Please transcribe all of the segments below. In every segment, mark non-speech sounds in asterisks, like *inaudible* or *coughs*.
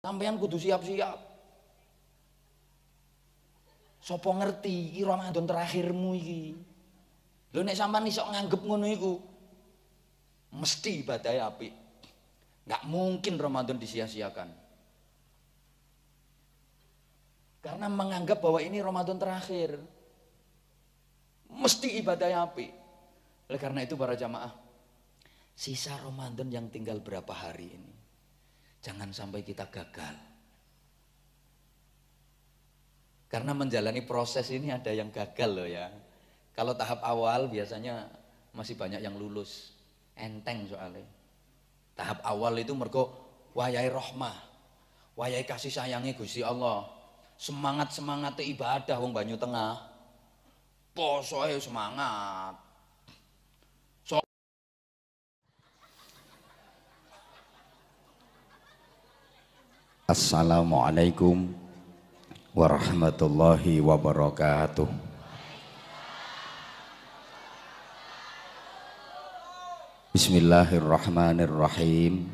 Sampean kudu siap-siap. Sopo ngerti iki Ramadan terakhirmu iki. Lho nek sampean iso nganggep ngono iku mesti badai api. Nggak mungkin Ramadan disia-siakan. Karena menganggap bahwa ini Ramadan terakhir. Mesti ibadah api. Oleh karena itu para jamaah, sisa Ramadan yang tinggal berapa hari ini? Jangan sampai kita gagal. Karena menjalani proses ini ada yang gagal loh ya. Kalau tahap awal biasanya masih banyak yang lulus. Enteng soalnya. Tahap awal itu mergo wayai rohmah. Wayai kasih sayangnya Gusti Allah. Semangat-semangat ibadah wong Banyu Tengah. Posoe semangat. Assalamualaikum warahmatullahi wabarakatuh. Bismillahirrahmanirrahim.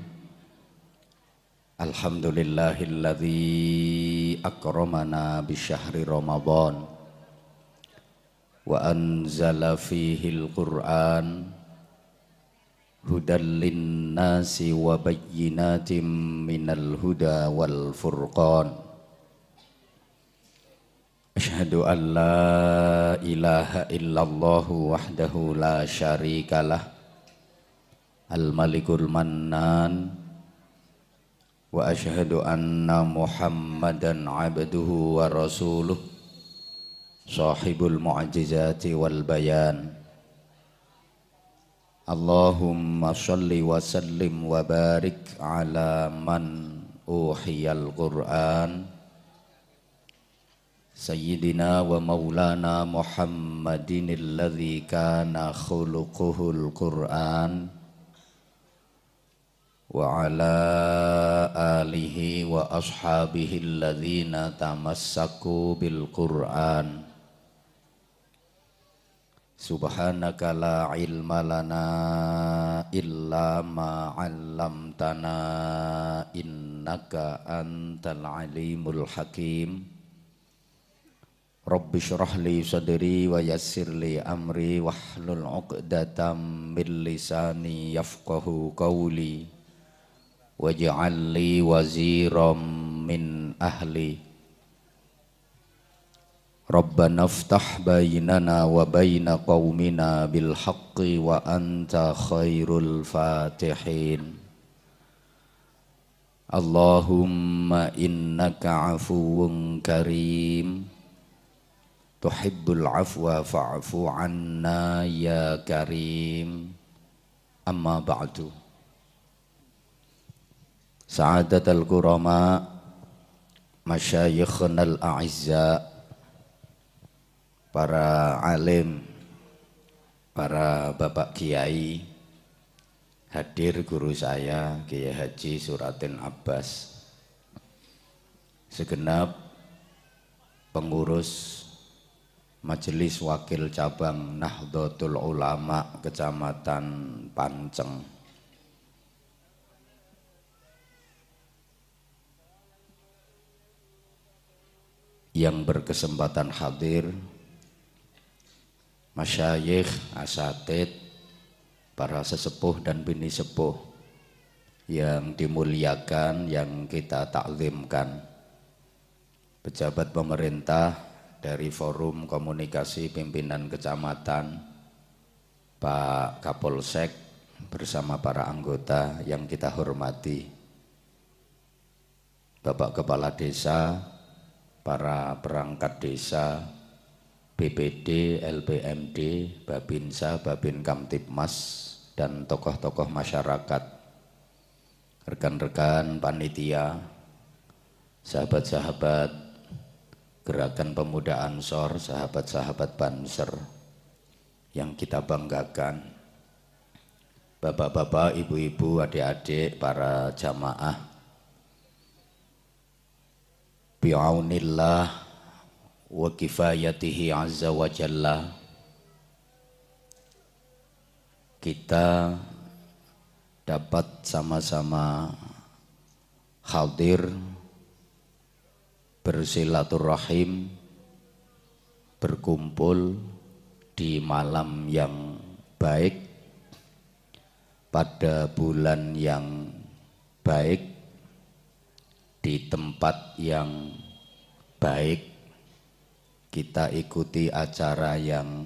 Alhamdulillahilladzi akramana bisyahri syahri Ramadan wa anzala fihi al-Qur'an hudallin nasi wa huda wal furqan Ashadu an ilaha illallahu wahdahu la syarikalah Al Wa ashadu anna muhammadan abduhu wa rasuluh Sahibul wal bayan اللهم صل وسلم وبارك على من أوحي القرآن سيدنا ومولانا محمد الذي كان خلقه القرآن وعلى آله وأصحابه الذين تمسكوا بالقرآن Subhanaka la ilma lana illa ma 'allamtana innaka antal alimul hakim Rabbi syrah li sadri wa yassir li amri wahlul 'uqdatam min lisani yafqahu qawli waj'al li waziram min ahli ربنا افتح بيننا وبين قومنا بالحق وأنت خير الفاتحين اللهم إنك عفو كريم تحب العفو فاعف عنا يا كريم أما بعد سعادة الكرماء مشايخنا الأعزاء para alim, para bapak kiai, hadir guru saya Kiai Haji Suratin Abbas, segenap pengurus Majelis Wakil Cabang Nahdlatul Ulama Kecamatan Panceng. Yang berkesempatan hadir masyayikh, asatid, para sesepuh dan bini sepuh yang dimuliakan, yang kita taklimkan. Pejabat pemerintah dari Forum Komunikasi Pimpinan Kecamatan, Pak Kapolsek bersama para anggota yang kita hormati. Bapak Kepala Desa, para perangkat desa, BPD, LPMD, Babinsa, Babin Kamtipmas, dan tokoh-tokoh masyarakat, rekan-rekan panitia, sahabat-sahabat, gerakan pemuda Ansor, sahabat-sahabat Banser, yang kita banggakan, bapak-bapak, ibu-ibu, adik-adik, para jamaah, biaunillah, wa kifayatihi azza wa jalla kita dapat sama-sama hadir bersilaturahim berkumpul di malam yang baik pada bulan yang baik di tempat yang baik kita ikuti acara yang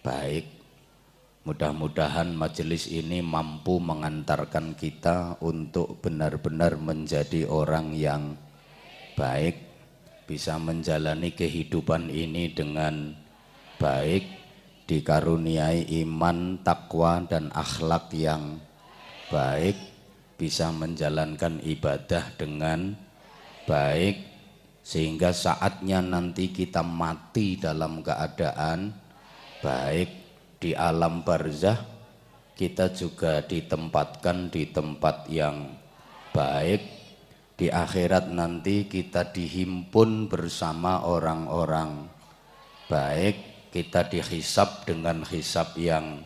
baik. Mudah-mudahan majelis ini mampu mengantarkan kita untuk benar-benar menjadi orang yang baik, bisa menjalani kehidupan ini dengan baik, dikaruniai iman, takwa, dan akhlak yang baik, bisa menjalankan ibadah dengan baik sehingga saatnya nanti kita mati dalam keadaan baik di alam barzah kita juga ditempatkan di tempat yang baik di akhirat nanti kita dihimpun bersama orang-orang baik kita dihisap dengan hisap yang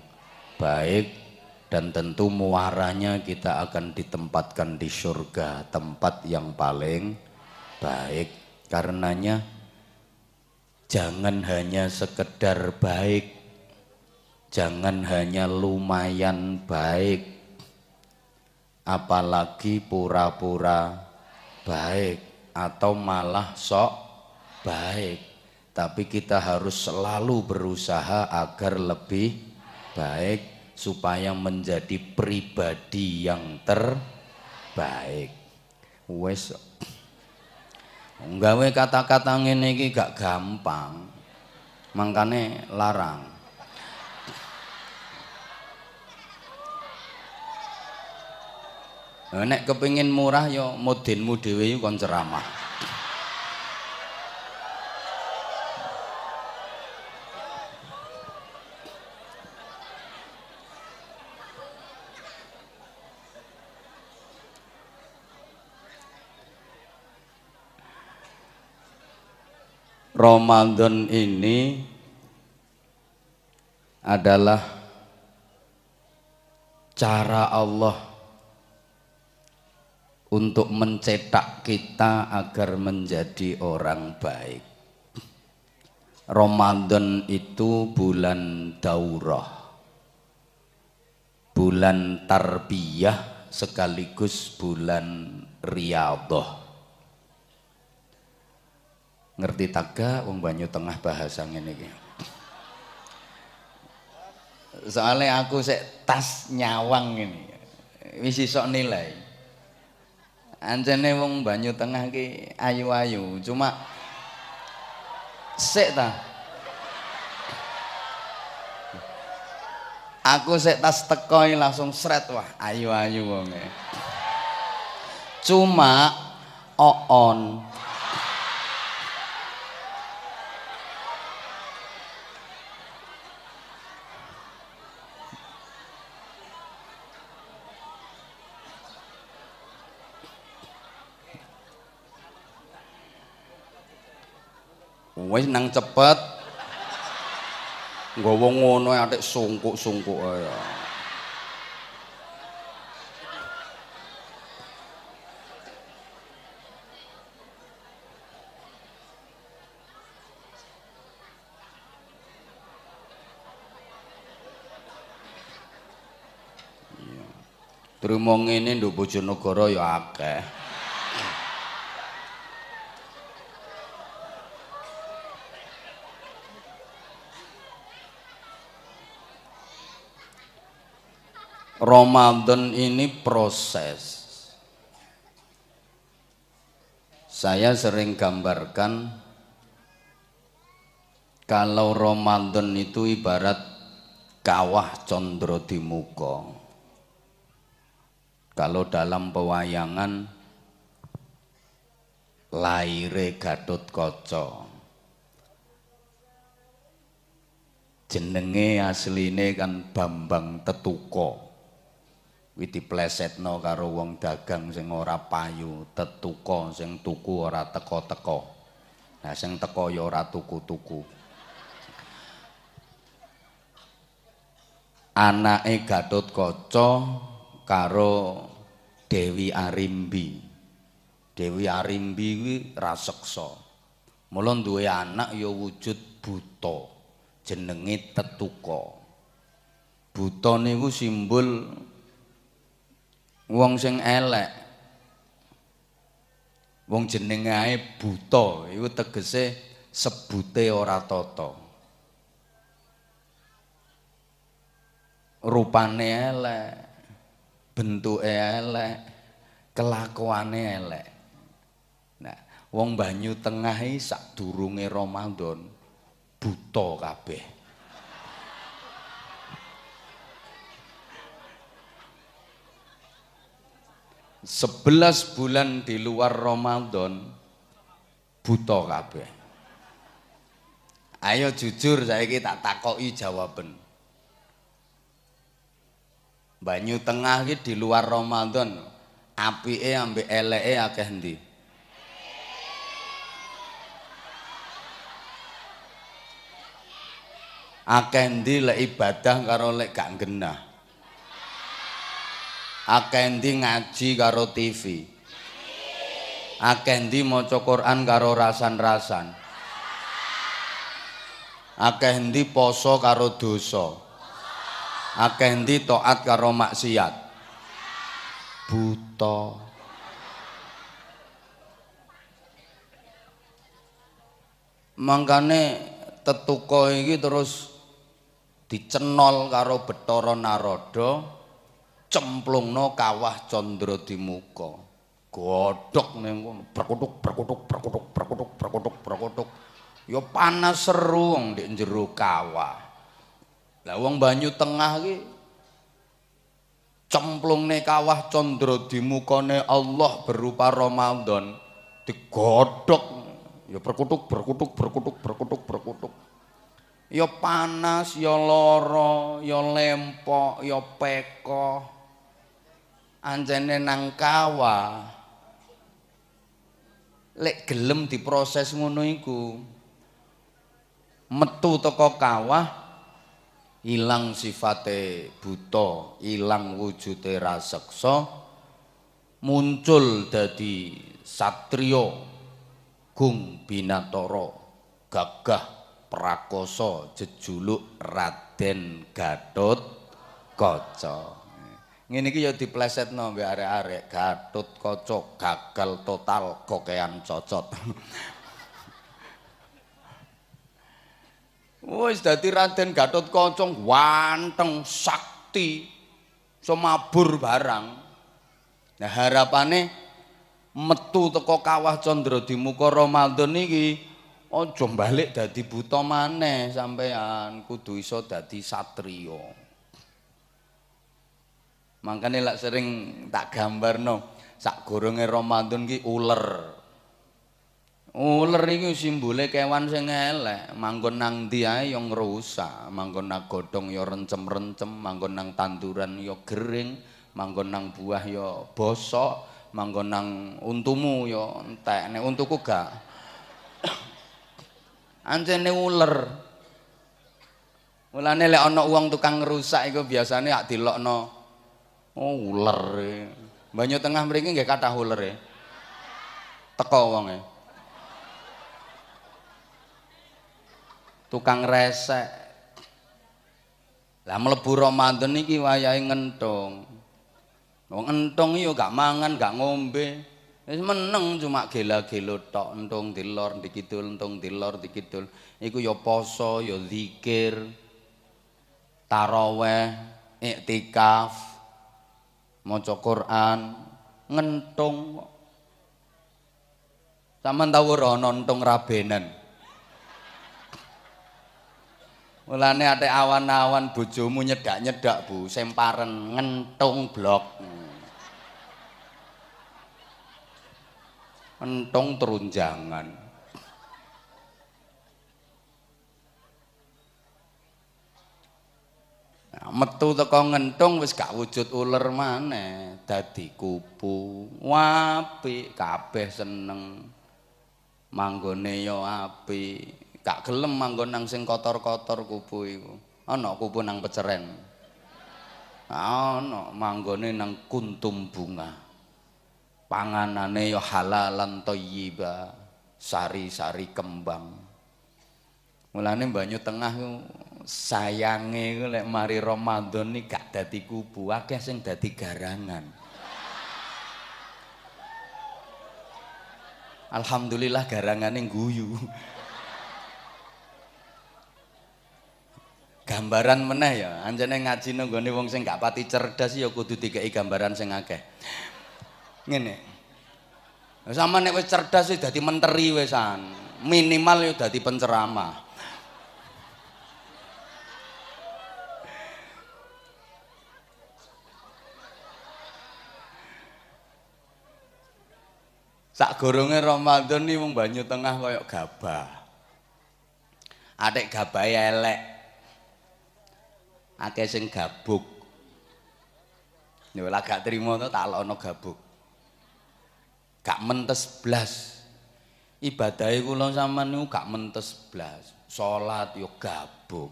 baik dan tentu muaranya kita akan ditempatkan di surga tempat yang paling baik Karenanya jangan hanya sekedar baik, jangan hanya lumayan baik, apalagi pura-pura baik atau malah sok baik. Tapi kita harus selalu berusaha agar lebih baik supaya menjadi pribadi yang terbaik. Wes nggawe kata-kata ngene iki gak gampang. Mangkane larang. Nek kepingin murah ya modinmu dhewe kon ceramah. Ramadan ini adalah cara Allah untuk mencetak kita agar menjadi orang baik. Ramadan itu bulan daurah, bulan tarbiyah sekaligus bulan riadoh ngerti taga wong banyu tengah bahasa ngene iki. Soalnya aku sek tas nyawang ini, wis iso nilai. Anjene wong banyu tengah ki ayu-ayu, cuma sek ta. Aku sek tas tekoi langsung sret wah ayu-ayu wonge. Cuma oon. -on. wis nang cepet. Nggowo ngono atik sungkuk-sungkuk ae. Rumong ini di Bojonegoro ya akeh. Ramadan ini proses. Saya sering gambarkan kalau Ramadan itu ibarat kawah condro di muka. Kalau dalam pewayangan laire gadut kocok, Jenenge asline kan Bambang Tetuko. kuwi diplesetno karo wong dagang sing ora payu, tetuko sing tuku ora teko-teko. Lah sing teko ya ora tuku-tuku. Anake Gatotkaca karo Dewi Arimbi. Dewi Arimbi kuwi raseksa. Mula duwe anak ya wujud buta. Jenenge Tetuka. Buta niku simbol wong sing elek wong jenengae buta iku tegese sebute ora tata rupane elek bentuke elek kelakuane elek nah wong banyu tengah iki sadurunge Ramadan buta kabeh Sebelas bulan di luar Ramadan buta kabeh. Ayo jujur saya saiki tak takoki jawaban. Banyu Tengah iki di luar Ramadan apike ambek eleke akeh endi? Akeh endi lek ibadah karo lek gak genah. Akendi ngaji karo TV. Akendi maca Quran karo rasan-rasan. Akendi poso karo dosa. Akendi taat karo maksiat. Buta. Mangkane tetuko iki terus dicenol karo Betara Narada. cemplungno kawah candra dimuka godhok ning kono berkutuk berkutuk berkutuk berkutuk berkutuk berkutuk ya panas seru wong ndek jero kawah la wong banyu tengah iki cemplungne kawah candra dimukane Allah berupa Ramadan digodhok ya berkutuk berkutuk berkutuk berkutuk berkutuk ya panas ya lara ya lempok ya pekoh anjene nang kawah, lek gelem diproses ngono iku metu teko kawah ilang sifate buta ilang wujude raseksa muncul dadi satrio gung binatara gagah prakoso jejuluk raden gadot kocok ngene iki ya diplesetno mbek arek-arek gatut kaca gagal total kokean cocot *laughs* Wis dadi Raden Gatut Kocong wanteng sakti semabur barang. Nah harapane metu teko kawah Candra Dimuka Ramadan iki aja bali dadi buta maneh sampean kudu iso dadi satriya. Mangkane lak sering tak gambarno sak goronge Ramadan ki uler. Uler iki simbole kewan sing elek, manggon nang ndi ae ya ngrusak, manggon nang godhong ya rencem-rencem, manggon nang tanduran ya gering, manggon nang buah ya bosok, manggon nang untumu ya entek. Nek untuku gak. *coughs* Anjene uler. Mulane lek ana wong tukang ngrusak iku biasane tak dilokno Oh, ular. E. Banyu tengah mriki nggih kathah ular ya. Teko e. Tukang resek. Lah mlebu Ramadan iki wayahe ngentung. Wong entung yo gak mangan, gak ngombe. Wis meneng cuma gela-gelo tok entung dilor dikidul entung dilor dikidul. Iku yo poso, yo zikir, taraweh, iktikaf. maca Quran, ngentung. Saman tau ora nontong Rabenan. Mulane ate awan-awan bojomu nyedak-nyedak, Bu, semparen ngentung blok. Entung terunjangan. metu teko ngentung wis gak wujud uler maneh dadi kupu apik kabeh seneng manggone yo apik gak gelem manggon nang sing kotor-kotor kupu iku ana kupu nang peceren ana ah, manggone nang kuntum bunga panganane halal halalan thayyiba sari-sari kembang mulane banyu tengah sayange lek mari Ramadan iki gak dadi kubu akeh sing dadi garangan. Alhamdulillah garangane guyu. gambaran meneh ya anjene ngaji nang gone wong sing gak pati cerdas ya kudu dikeki gambaran sing akeh ngene sama nek wis cerdas wis dadi menteri wisan minimal ya dadi penceramah Sak gorongnya Ramadhan nih mau banyu tengah koyok gabah. Adek gabah elek. Ake sing gabuk. Nyolak gak terima tuh tak lono gabuk. Gak mentes blas. Ibadah iku lho sama niku gak mentes blas. Salat yo gabuk.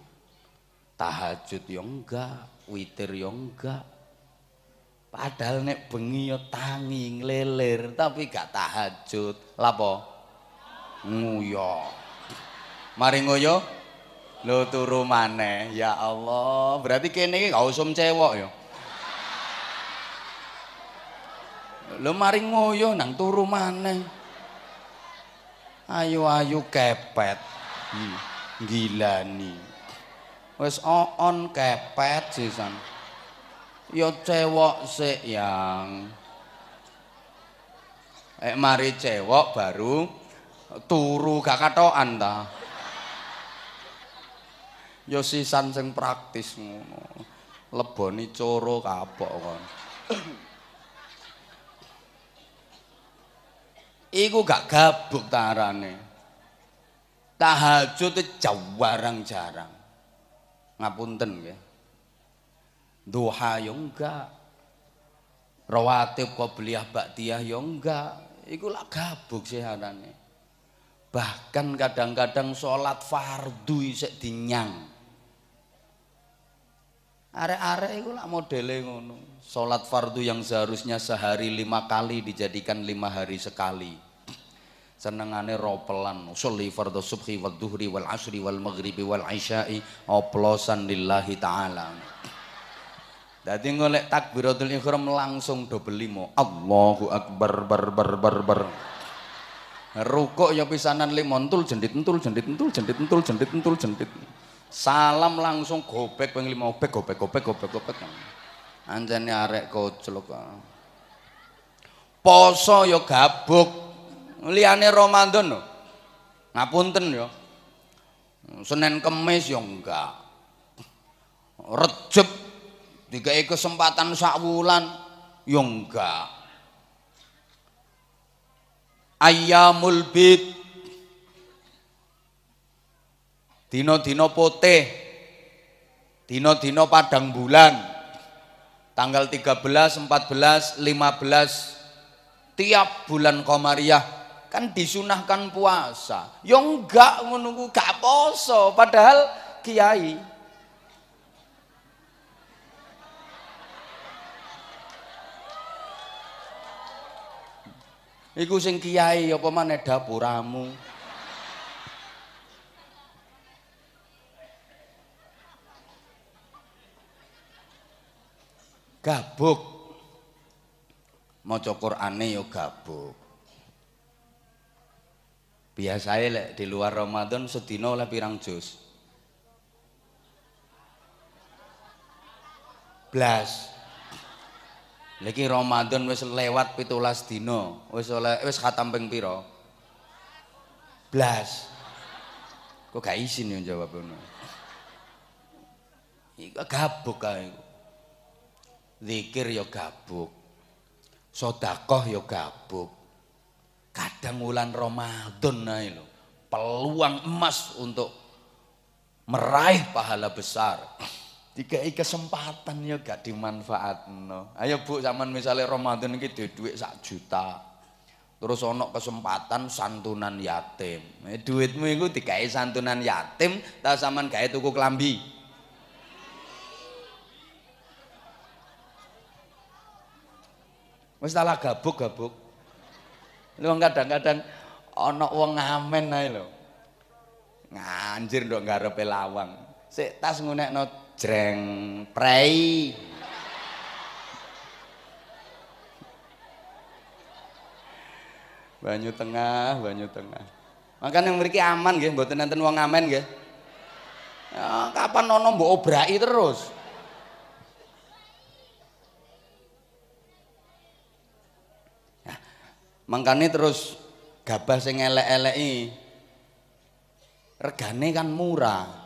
Tahajud yo enggak, witir yo enggak. Padahal nek bengi yo tangi nglelir tapi gak tahajud. Lapo? Nguyo. Mari nguyo. Lho turu maneh. Ya Allah, berarti kene iki gak usum cewek ya? Lho mari nguyo nang turu maneh. Ayo-ayo kepet. Hmm. Gilani. Wis oon kepet sisan. Ya cewek sik yang. Eh mari cewek baru turu gak katokan ta. Ya sisan sing praktis ngono. Leboni coro kapok kon. Iku gak gabuk tarane. Tahajud jawarang jarang. Ngapunten nggih. duha yo ya enggak rawatib qobliyah ba'diyah yo ya enggak iku lak gabuk seharane bahkan kadang-kadang sholat fardu isek dinyang are-are itu lah modelnya ngono sholat fardu yang seharusnya sehari lima kali dijadikan lima hari sekali senengane ropelan sholli fardu subhi wal duhri wal asri wal maghribi wal isyai oplosan lillahi ta'ala Dadi ngolek takbiratul ihram langsung do limo. Allahu akbar bar bar bar bar. Rukuk ya pisanan limo entul jendit entul jendit entul jendit entul jendit entul jendit. Salam langsung gobek ping limo gobek gobek gobek gobek gobek. Anjane arek koclok. Ah. Poso ya gabuk. Liyane Ramadan lho. Ngapunten ya. Senin Kemis ya enggak. Rejep tiga kesempatan sakwulan ya enggak Ayamul bid dino dino poteh dino dino padang bulan tanggal 13, 14, 15 tiap bulan komariah kan disunahkan puasa ya enggak menunggu gak poso padahal kiai Iku sing kiai apa maneh dapuramu? Gabuk. Maca Qur'ane ya gabuk. Biasane lek di luar Ramadan sedina oleh pirang juz. Blas. Lagi Ramadan wis lewat pitulas dino, wis oleh wis khatam ping Blas. Kok gak izin yang jawab ngono. Iku gabuk kae. Zikir yo gabuk. Sodakoh yo gabuk. Kadang wulan Ramadan ae lo, Peluang emas untuk meraih pahala besar tiga i kesempatan ya gak no. Ayo Bu zaman misalnya Ramadan gitu duit sak juta. Terus ono kesempatan santunan yatim. Eh, duitmu itu tiga i santunan yatim tak zaman kayak tuku kelambi. masalah gabuk-gabuk. Lu kadang-kadang ono uang ngamen nih lo, Nganjir dong nggak lawang. Sik tas not jreng prei banyu tengah banyu tengah makanya memiliki aman gitu. mboten enten wong amen nggih ya, kapan nono mbok obrai terus nah, makanya terus gabah sing elek ini. regane kan murah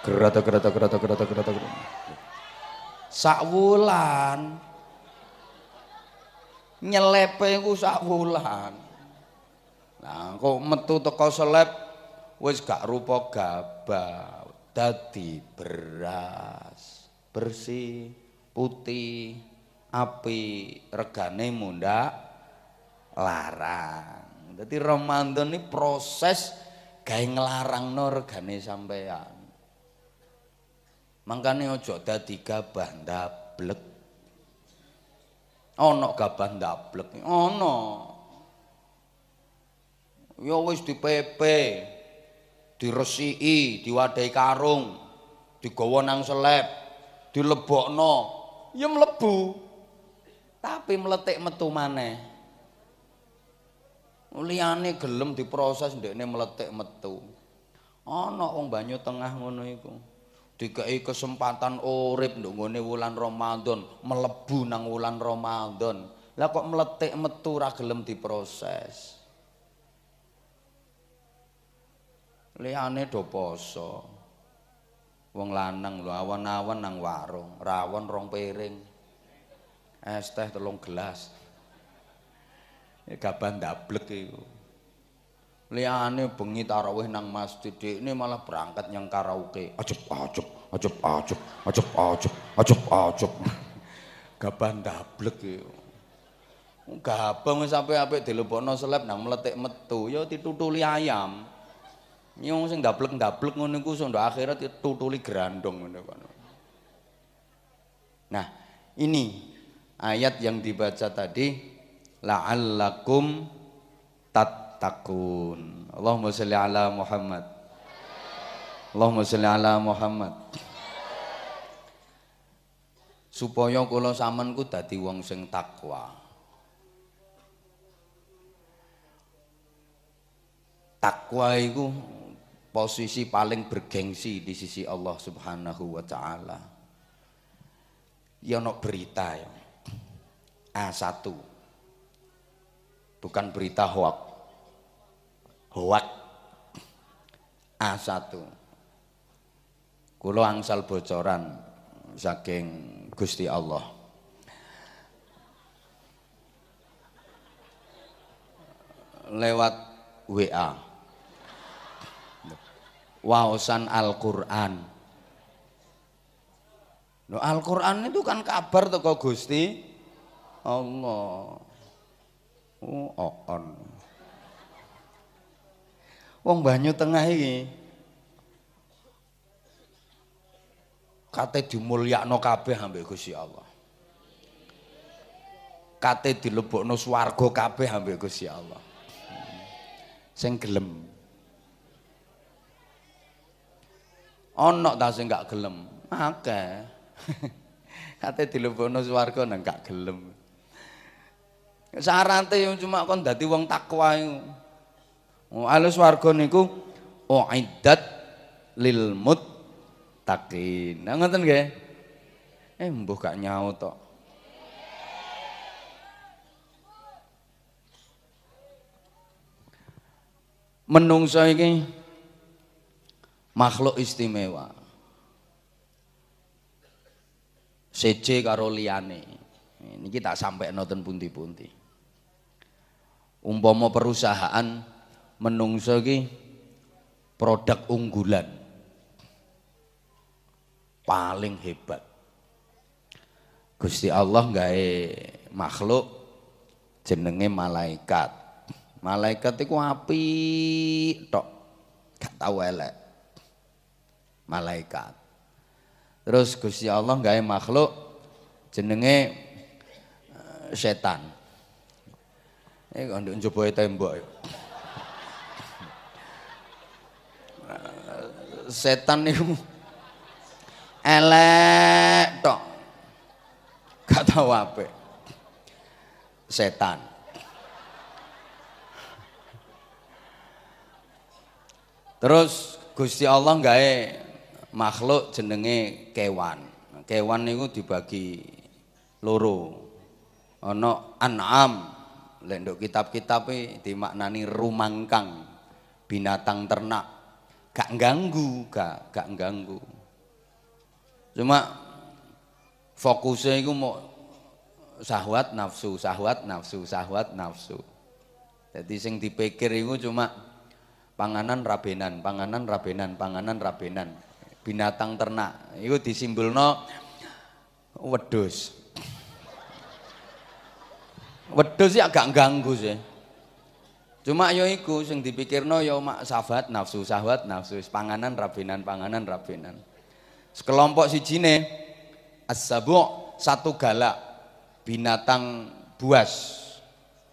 gerata gerata gerata gerata gerata gerata sakwulan Nyelepe ku sakwulan Nah, kok metu teko selep wis gak rupa gabah, dadi beras. Bersih, putih, api, regane munda, larang. Dadi Ramadan ini proses gawe nglarangno regane sampean. Mangkane aja dadi gabah ndablek. Ana gabah ndablek, ana. Ya wis dipepe, diresiki, diwadahi karung, digawa nang seleb, dilebokno. Ya mlebu. Tapi meletik metu maneh. Liyane gelem diproses ndekne meletik metu. Ana wong banyu tengah ngono iku. dikei kesempatan urip nduk ngene wulan Ramadan mlebu nang wulan Ramadan lah kok meletik metu ra gelem diproses liyane do poso wong lanang lho awan-awan nang warung rawon rong piring es teh telung gelas gaban dablek iku liane bengi tarawih nang masjid ini malah berangkat yang karaoke ajep ajep ajep ajep ajep ajep ajep ajep gabah ndablek yo gabang wis ape-ape dilebokno seleb nang meletik metu ya ditutuli ayam nyung sing ndablek-ndablek ngono iku sondo akhirat ditutuli ya grandong ngono kono nah ini ayat yang dibaca tadi la'allakum tat Takun, Allahumma salli ala Muhammad Allahumma salli ala Muhammad supaya kula samanku dadi wong sing takwa takwa itu posisi paling bergengsi di sisi Allah Subhanahu wa taala. Ya ono berita ya. A1. Bukan berita hoax hoak A1 kulo angsal bocoran saking Gusti Allah lewat WA wawasan Al-Qur'an Loh, Al-Quran itu kan kabar toko Gusti Allah. Oh, Wong banyu tengah iki. Kate dimulyakno kabeh ambek Gusti Allah. Kate dilebokno swarga kabeh ambek Gusti Allah. Sing gelem. Ana ta sing gak gelem? Akeh. *laughs* Kate dilebokno swarga nang gak gelem. Sarante cuma kon dadi wong takwa Oh, Ahli swarga niku uiddat oh, lil muttaqin. Nah, ngoten nggih. Eh mbuh gak nyaut tok. Menungso iki makhluk istimewa. Seje karo liyane. Niki tak sampai noten punti-punti. Umpama perusahaan menungso ini produk unggulan paling hebat Gusti Allah nggawe makhluk jenenge malaikat. Malaikat itu api tok. Gak tau elek. Malaikat. Terus Gusti Allah nggawe makhluk jenenge eh, setan. Ini nduk njoboe tembok. Ya. setan itu elek tok. Gak tahu Setan. Terus Gusti Allah gawe makhluk jenenge kewan. Kewan itu dibagi loro. ono an'am. lendok kitab kitab e dimaknani rumangkang, binatang ternak gak ganggu, gak gak ganggu. Cuma fokusnya itu mau sahwat nafsu, sahwat nafsu, sahwat nafsu. Jadi sing dipikir itu cuma panganan rabenan, panganan rabenan, panganan rabenan. Binatang ternak itu disimbolno wedhus. Wedhus ya agak ganggu sih. Cuma yo ya iku sing dipikirno yo ya mak sahabat nafsu sahabat nafsu panganan rabinan panganan rabinan. Sekelompok si jine asabu satu galak binatang buas.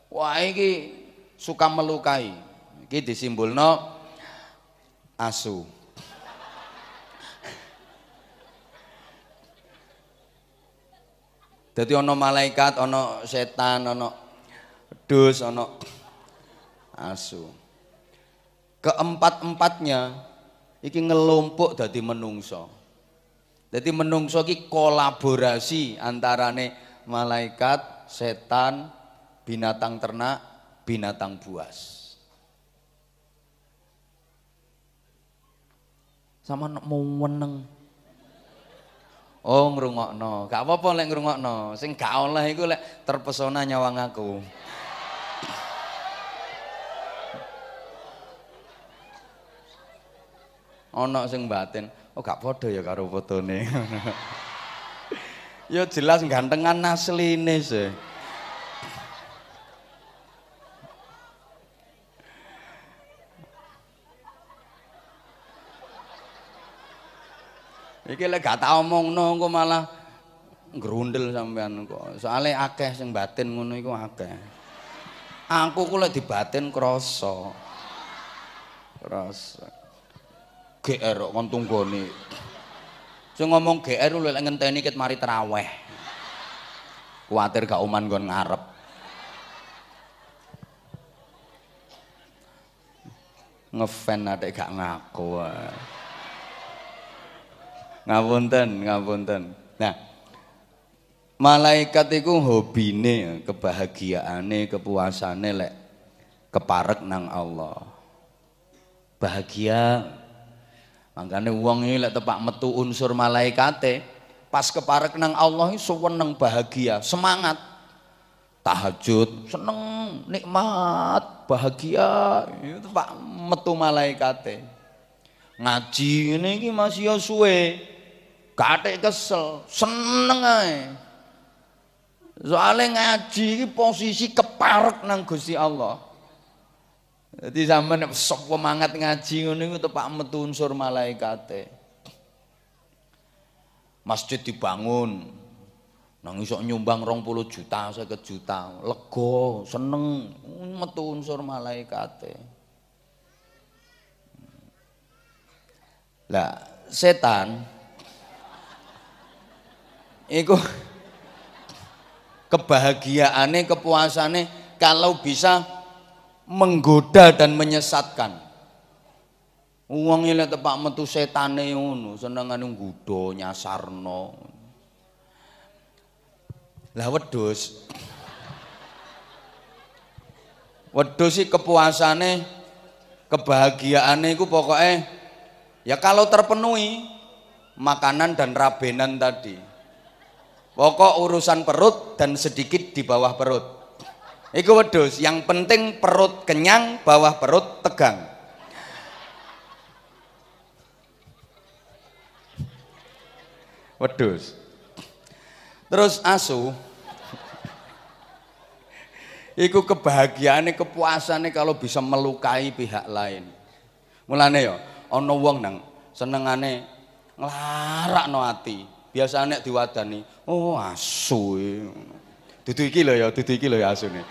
Wah iki suka melukai. disimbol no asu. jadi ono malaikat, ono setan, ono dus, ono asu. Keempat-empatnya iki ngelompok dadi menungso. Jadi menungso iki kolaborasi antarane malaikat, setan, binatang ternak, binatang buas. Sama mau weneng. Oh ngrungokno. Gak apa-apa lek ngrungokno. Sing gak oleh iku lek terpesona nyawang aku. ana sing batin oh gak padha ya karo fotone *laughs* ya jelas gantengan asline sih Iki lek gak tak omongno engko malah ngrundel sampean kok. Soale akeh sing batin ngono iku akeh. Aku ku lek dibatin krasa. Krasa. GR kok ngontung goni Sing ngomong GR lu lek ngenteni ket mari teraweh khawatir gak oman gon ngarep. Ngefan adek gak ngaku. Ngapunten, ngapunten. Nah, malaikat iku hobine, kebahagiaane, kepuasane lek keparek nang Allah. Bahagia Makanya uang ini lek tepak metu unsur malaikat. pas keparek nang Allah seneng bahagia, semangat. Tahajud, seneng, nikmat, bahagia, itu tepak metu malaikat. Ngaji ngene iki masih ya suwe. Katik kesel, seneng ae. Soalnya ngaji iki posisi keparek nang Gusti Allah. Dadi sampean nek semangat ngaji ngono iku tepak metu unsur malaikate. Masjid dibangun. Nang iso nyumbang 20 juta, 50 juta, lega, seneng metu unsur malaikate. Lah, setan iku kebahagiaane, kepuasane kalau bisa menggoda dan menyesatkan. Uangnya ini tepak metu setane ngono, senengane nggodha nyasarno. Lah wedus, wedus sih kepuasannya, kebahagiaannya itu pokoknya ya kalau terpenuhi makanan dan rabenan tadi. Pokok urusan perut dan sedikit di bawah perut. Iku wedus, yang penting perut kenyang, bawah perut tegang. Wedus. Terus asu Iku kebahagiaannya, kepuasannya kalau bisa melukai pihak lain. Mulane ya, ono wong nang senengane nglarakno ati. Biasanya diwadani, oh asu. Dudu iki lho ya, dudu iki lho ya asune.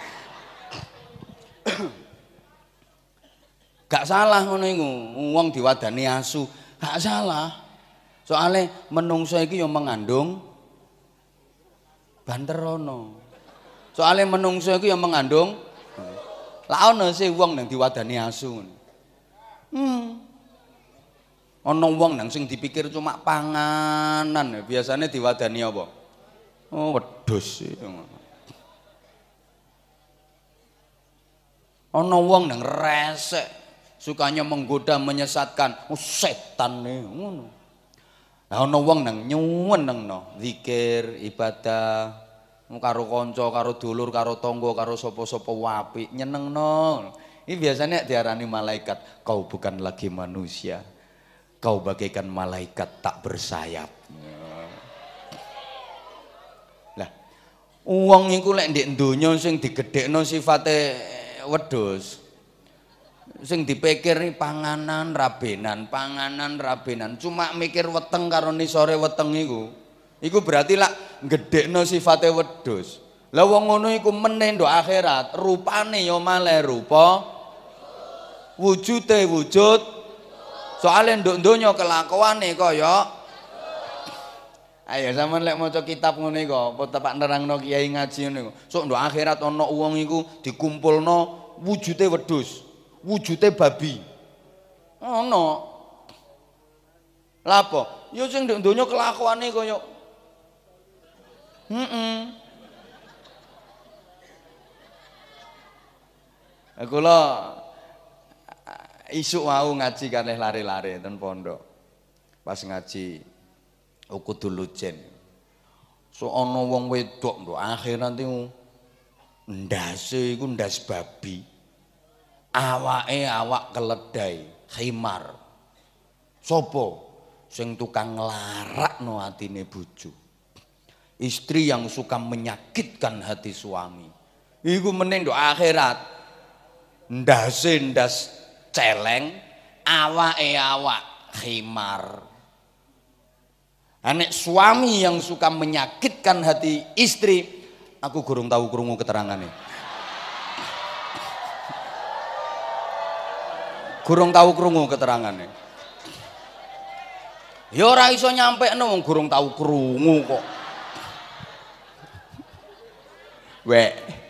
Gak salah ngono iku, wong diwadani asu. Gak salah. Soale menungso iki yang mengandung banterono. Soale menungso iki yang mengandung Lah ana sih wong nang diwadani asu. Hmm. Ana wong nang sing dipikir cuma panganan, biasanya diwadani apa? Oh, wedhus. Ana wong nang resek sukanya menggoda menyesatkan. Oh, setan ngono. Lah ana wong nang no zikir, ibadah, karo kanca, karo dulur, karo tangga, karo sapa-sapa apik, no Ini biasanya diarani malaikat, kau bukan lagi manusia. Kau bagaikan malaikat tak bersayap. Lah, uang iku lek ndek donya sing digedhekno sifate wedhus sing dipikir nih panganan rabenan, panganan rabenan. Cuma mikir weteng karo sore weteng iku. Iku berarti lak gedhekno sifate wedhus. Lah wong ngono iku meneh ndok akhirat, rupane yo malih rupa wujude wujud. Soale ndok donya kelakuane koyok Ayo sampean lek maca kitab ngene iko, apa tepak nerangno kiai ngaji ngene iko. Sok ndo akhirat ana wong iku dikumpulno wujute wedhus, wujute babi. Ono. Lha apa? Ya sing ndek donya kelakuane koyo Heeh. Mm -mm. Aku lo isuk mau ngaji kan lari-lari ten pondok. Pas ngaji aku dulu lujen. So ono wong wedok do, akhir nanti iku ndase iku ndas babi. Awake awak keledai, khimar. Sopo sing tukang nglarakno atine bojo. Istri yang suka menyakitkan hati suami. Iku meneng nduk akhirat. Ndase ndas celeng, awake awak khimar. Anak suami yang suka menyakitkan hati istri, aku kurung tahu kurungu keterangannya. Kurung tahu kurungu keterangannya. Yo ya ora iso nyampe nong kurung tahu kurungu kok. Wek.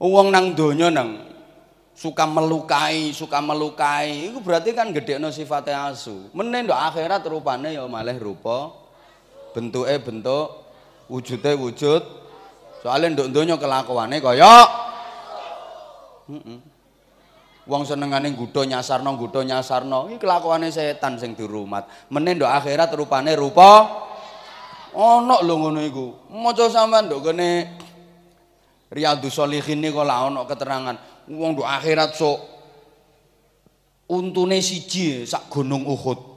Uang nang donya nang suka melukai, suka melukai. Itu berarti kan gedekno sifatnya asu. Meneh akhirat rupane ya maleh rupa eh bentuk, wujude wujud. Soale ndok donya kelakuane kaya Heeh. Wong senengane nggudo nyasarno, nggudo nyasarno. kelakuan kelakuane setan sing dirumat. Meneh ndok akhirat rupane rupa no lo ngono iku. Maca sama ndok kene Riyadhus Shalihin niku lak ana keterangan wong nduk akhirat sok untune siji sak gunung Uhud.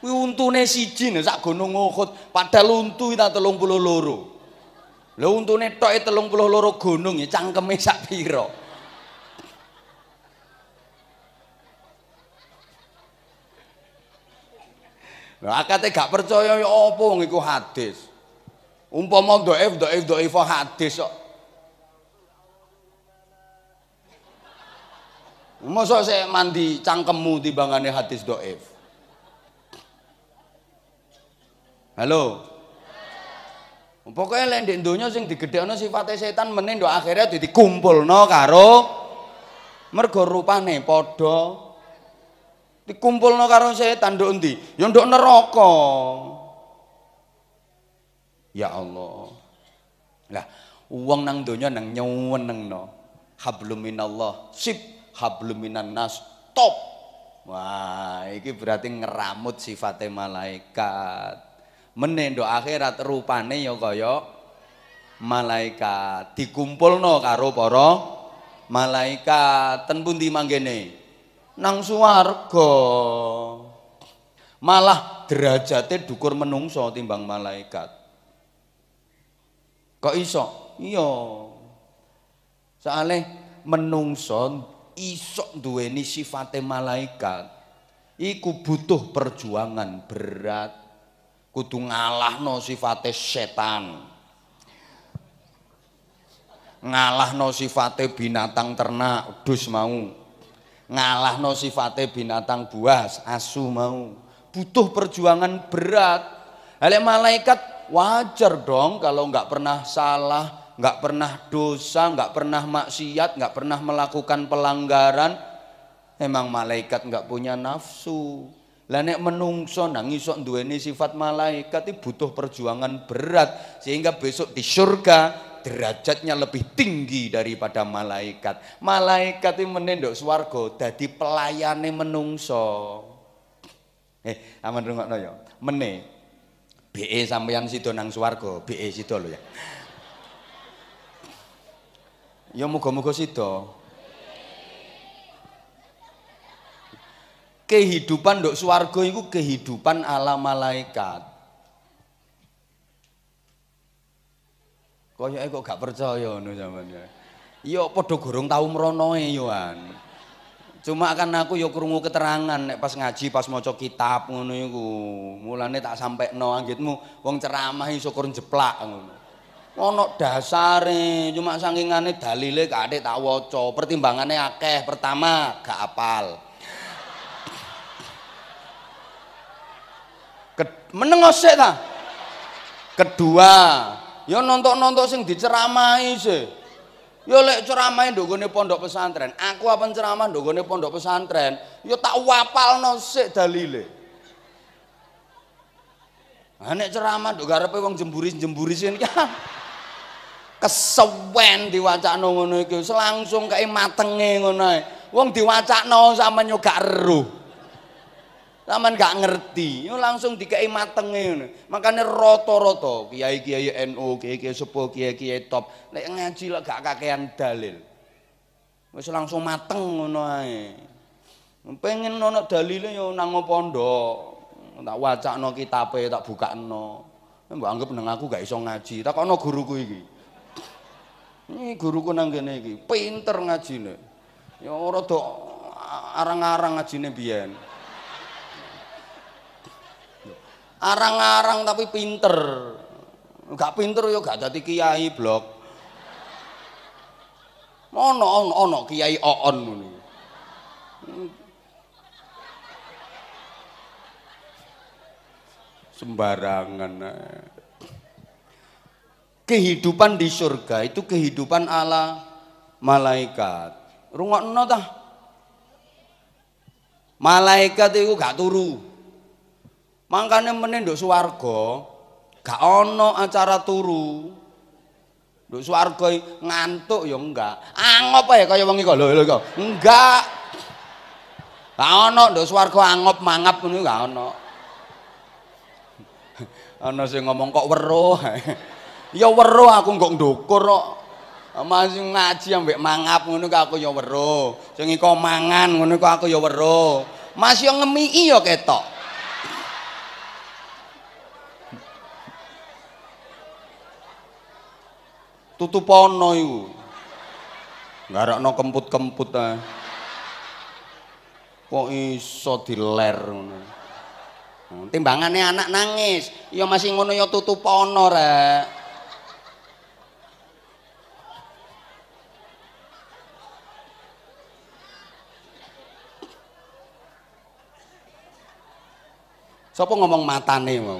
Kuwi untune siji sak gunung Uhud padahal untu ta 32. Lha untune toke 32 gunung ya cangkeme sak pira. Lha akate gak percaya apa wong iku hadis. Umpama dhaif dhaif dhaif hadis kok. Masa saya mandi cangkemmu timbangane hadis dhaif. Halo. Pokoknya lain di dunia sing digedekno sifatnya setan akhirnya ndok dikumpul dikumpulno karo mergo rupane dikumpul dikumpulno karo setan ndok endi? Ya ndok Ya Allah. Lah, uang nang donya nang nyuweneng no. Hablum minallah, sip, hablum minan nas, top. Wah, ini berarti ngeramut sifatnya malaikat. Menendo akhirat rupane yo ya kaya malaikat. Dikumpulno karo para malaikat. Ten pundi manggene? Nang swarga. Malah derajatnya dukur menungso timbang malaikat. Kok iso? Iya. Soale menungso isok duweni sifate malaikat. Iku butuh perjuangan berat. Kudu ngalahno sifate setan. Ngalahno sifate binatang ternak, dus mau. Ngalahno sifate binatang buas, asu mau. Butuh perjuangan berat. Hale malaikat wajar dong kalau nggak pernah salah, nggak pernah dosa, nggak pernah maksiat, nggak pernah melakukan pelanggaran. Emang malaikat nggak punya nafsu. Lah nek menungso nangis dua ini sifat malaikat itu butuh perjuangan berat sehingga besok di surga derajatnya lebih tinggi daripada malaikat. Malaikat itu menendok swargo dadi pelayane menungso. Eh, aman dong rungokno ya. Mene BE sampeyan sido nang swarga, BE sido lho ya. Ya muga-muga sido. Kehidupan ndok swarga iku kehidupan ala malaikat. Koyoke kok gak percaya ngono sampeyan. Ya iya, padha gorong tau mronoe yoan. Cuma kan aku ya krungu keterangan nek pas ngaji pas maca kitab ngono iku. Mulane tak sampekno anggitmu wong ceramah syukur jeplak ngono. Ono dasare, cuma sangkingane dalile kadek tak waca, pertimbangannya akeh. Pertama, gak apal. Meneng sik ta? Kedua, ya nonton-nonton sing diceramahi sih. Yo lek ceramahe ndonggone pondok pesantren, aku apa ceramah ndonggone pondok pesantren, yo tak wapalno sik dalile. Ah nek ceramah ndok garepe wong jemburi-jemburi sih iki. Ah. Kesewen diwacakno ngono iki, selangsung kae matenge ngono ae. Wong diwacakno sampe nyogak eruh. Laman gak ngerti, yo langsung dikei mateng ngene. Makane rata-rata kiai-kiai NU, kiai-kiai sepuh, kiai-kiai top nek ngaji lek gak kakean dalil. Wis langsung mateng ngono ae. Pengen ono dalile yo nang pondok. Tak wacakno kitabe, tak bukakno. Mbok anggap neng aku gak iso ngaji, tak takono guruku iki. Ini guruku nang kene iki, pinter ngajine. Yo rada arang-arang ngajine biyen. Arang-arang tapi pinter. Gak pinter yo ya gak jadi kiai blok. Ono ono ono kiai oon ini Sembarangan. Eh. Kehidupan di surga itu kehidupan ala malaikat. Rungok tah. Malaikat itu gak turu. Mangkane meneh nduk suwarga gak ana acara turu. Nduk suwarga ngantuk ya enggak. Angop ae kaya wengi kok lho lho Enggak. Gak ono nduk suwarga angop mangap ngono gak ana. *laughs* Ana sing ngomong kok weruh. ya weruh aku kok ndukur kok. Masih ngaji ambek mangap ngono kok aku ya weruh. Sing iko mangan ngono kok aku ya weruh. Masih ngemiki ya ketok. tutup ono iku ngarakno kemput-kemput ae kok iso diler ngono oh, timbangane anak nangis ya masih ngono ya tutup ono rek Sopo ngomong matane mau?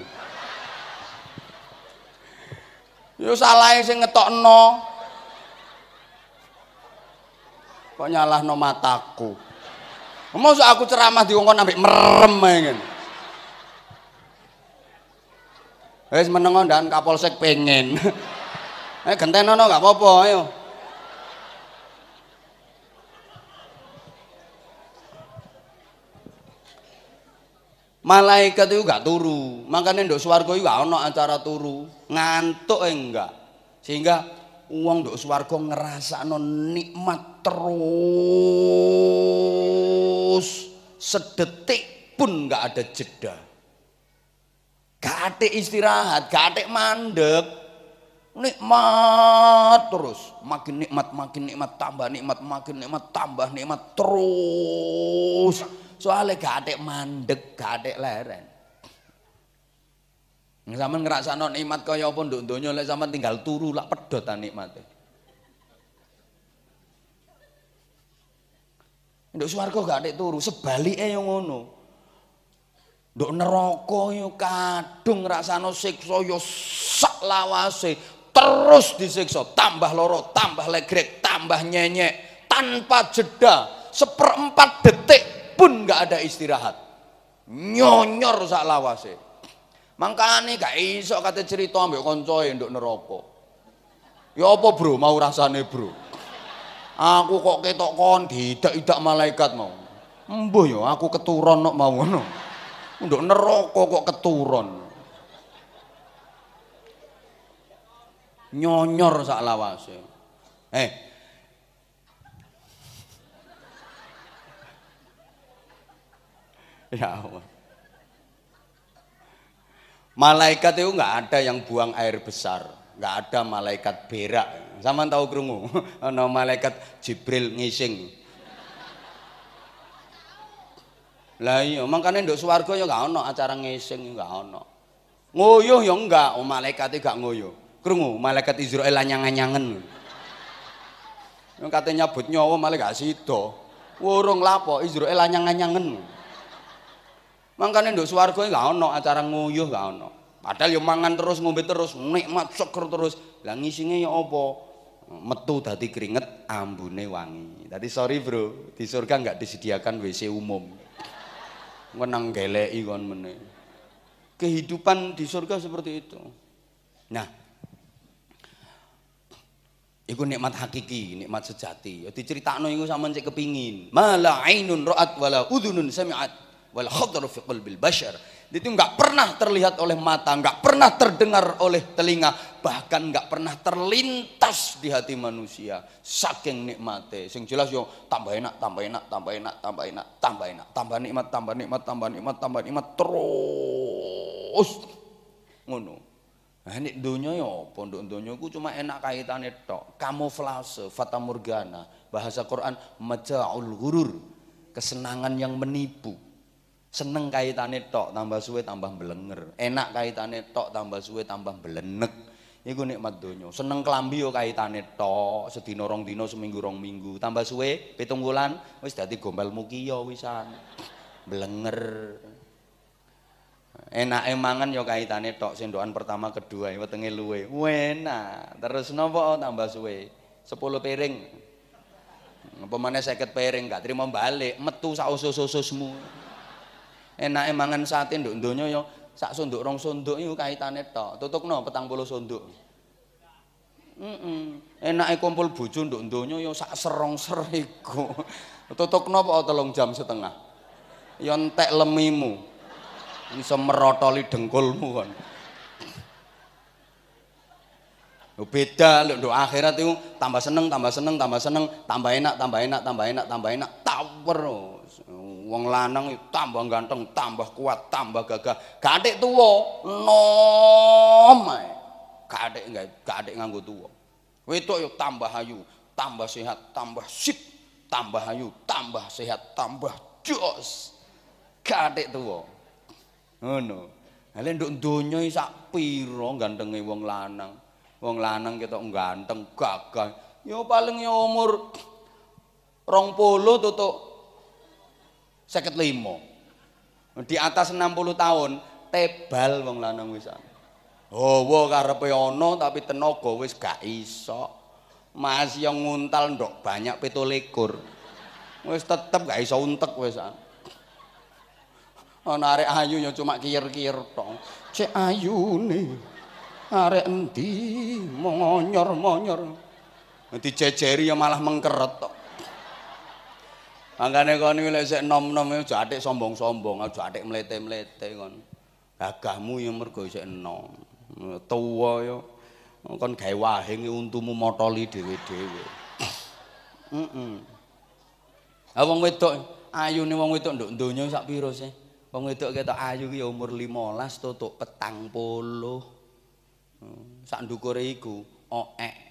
Ya salahe sing ngetokno. Kok nyalah no mataku. Mosok aku ceramah diongkon ambek merem ae ngene. Wis dan Kapolsek pengen. *laughs* Eh gentenono gak apa-apa ayo. Malaikat itu gak turu, makanya ndok swarga itu gak ono acara turu. ngantuk eh enggak sehingga uang dok suwargo ngerasa non nikmat terus sedetik pun nggak ada jeda gak istirahat gak mandek nikmat terus makin nikmat makin nikmat tambah nikmat makin nikmat tambah nikmat terus soalnya gak mandek gak leren ngerasa non nikmat kaya apa nduk donya oleh zaman tinggal turu lah pedot ta nikmate. Nduk suarco gak ada turu, sebaliknya yang ngono. Nduk neroko yo kadung non sekso yo sak lawase terus disiksa, tambah loro, tambah legrek, tambah nyenyek tanpa jeda seperempat detik pun gak ada istirahat. Nyonyor sak lawase. Mangkane gak iso kate crito ambek kancane nduk neraka. Ya apa bro mau rasane bro? Aku kok ketok kon didak-idak malaikat mau. Mbah ya aku keturon kok mau ngono. Nduk neraka kok keturon. Nyonyor sak lawase. Eh. Ya Allah. Malaikat itu nggak ada yang buang air besar, nggak ada malaikat berak. Sama tahu kerungu. *laughs* no malaikat Jibril ngising. Lah iya, makanya nduk swarga ya nggak ono acara ngising ya nggak ono. Ngoyo ya nggak, oh, malaikat itu nggak ngoyo. Kerungu, malaikat Israel anyang-anyangen. Yang katanya nyabut nyawa malaikat sido. Wurung lapo Israel anyang-anyangen. Mangkane nduk swarga nggak ono acara nguyuh nggak ono. Padahal yo ya mangan terus ngombe terus nikmat seger terus. Lah ngisine ya apa? Metu dadi keringet, ambune wangi. Tadi sorry bro, di surga nggak disediakan WC umum. Wenang geleki kon mene. Kehidupan di surga seperti itu. Nah, Iku nikmat hakiki, nikmat sejati. Ya diceritakno iku sampean cek kepingin. Mala ainun ra'at wala udhunun sami'at wal khadru fi qalbil bashar. Itu nggak pernah terlihat oleh mata, nggak pernah terdengar oleh telinga, bahkan nggak pernah terlintas di hati manusia. Saking nikmate, sing jelas yo tambah enak, tambah enak, tambah enak, tambah enak, tambah enak, tambah nikmat, tambah nikmat, tambah nikmat, tambah nikmat terus ngono. Nah, ini dunia yo, pondok dunia ku cuma enak kaitan itu, Kamuflase, fata morgana, bahasa Quran, majaul gurur, kesenangan yang menipu Seneng kaitane tok tambah suwe tambah belenger. Enak kaitane tok tambah suwe tambah belenek. Iku nikmat donya. Seneng klambi yo kaitane tok, sedina rong dina seminggu rong minggu, tambah suwe pitung wulan wis dadi gombal ki yo wisan. Belenger. enak emangan yo kaitane tok sendokan pertama kedua wetenge luwe. Enak. Terus nopo tambah suwe? 10 piring. Apa meneh 50 piring gak terima balik, metu sak usus-ususmu. Enak emangan sate nduk donya yo ya, sak sunduk rong sunduk iku kaitane tok. Tutukno puluh sunduk. Heeh. Mm -mm. Enake kumpul bojo nduk donya yo ya sak serong seriku *laughs* Tutukno apa telung jam setengah. yo ya entek lemimu. Iso merotoli dengkulmu kon. beda lho nduk akhirat itu tambah seneng tambah seneng tambah seneng tambah enak tambah enak tambah enak tambah enak tawer wong lanang tambah ganteng, tambah kuat, tambah gagah. Gatik tuwa, nom. Gatik enggak, gatik nganggo tuwa. Wedok yo tambah ayu, tambah sehat, tambah sip, tambah ayu, tambah sehat, tambah jos. Gatik tuwa. Ngono. Halen nduk donya sak pira gantenge wong lanang. Wong lanang ketok ganteng, gagah. Yo paling yo umur 20 tutuk seket limo di atas 60 tahun tebal wong lanang wis hawa karepe ana tapi tenaga wis gak iso masih yang nguntal ndok banyak pitu likur wis tetep gak iso untek wis ana arek ayu ya cuma kiyir-kiyir tok cek ayune arek endi monyor-monyor dijejeri ya malah mengkeret tok Angkane kon iki lek sik nom-nom yo atik sombong-sombong, aja atik mlete-mlete kon. Gagahmu yo mergo sik nom. Tuwa yo kon gawe wahing untumu motoli dhewe-dhewe. Heeh. Mm -mm. Ah wong wedok ayune wong wedok nduk donya sak pira sih? Wong wedok ketok ayu ya umur 15 totok 40. Sak ndukure iku oek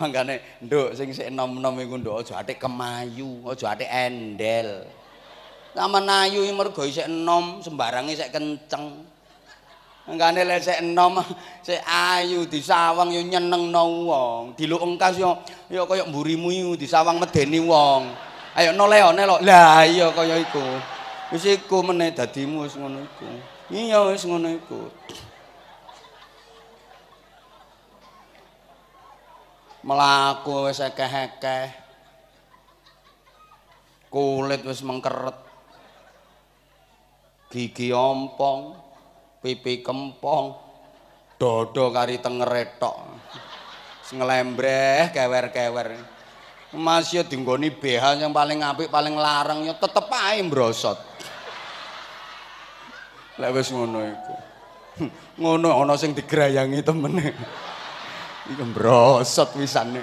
Mangkane nduk sing sik nom-nom iku nduk aja atik kemayu, aja atik endel. Saman ayu mergo isik nom sembarang isik kenceng. Mangkane lek sik nom *laughs* sik ayu disawang yo nyenengno wong, diluk engkas yo yo koyo mburimu disawang medeni wong. Ayo no noleone lho. Lah iya koyo iku. Wis iku meneh dadimu wis ngono iku. Iya wis ngono iku. mlaku wis akeh-akeh. Kulit wis mengkeret. Gigi ompong, pipi kempong, dada kari tengere tok. Senglembreh kewer-kewer. Mas yo dinggoni BH sing paling apik, paling larang yo tetep ae mbrosot. Lek wis ngono iku. Ngono ana sing digrayangi temene. Iku mbrosot wisane.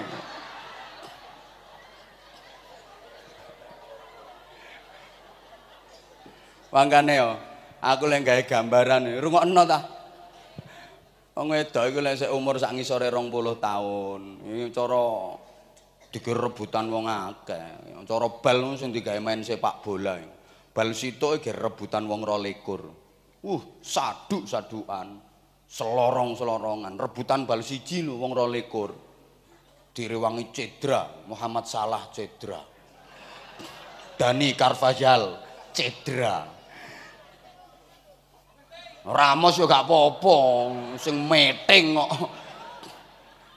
Wangkane yo, aku lek gawe gambaran e, rungokno ta. Wong wedok iku lek sik umur sak ngisore 20 taun, iki cara digerebutan wong akeh. Cara bal sing digawe main sepak bola. E. Bal sitok rebutan wong 12. Uh, saduk-sadukan. saduk sadukan selorong-selorongan, rebutan bal siji lho wong rolikur. Direwangi cedra, Muhammad Salah cedra. Dani Carvajal cedra. Ramos juga gak apa-apa, sing meting kok.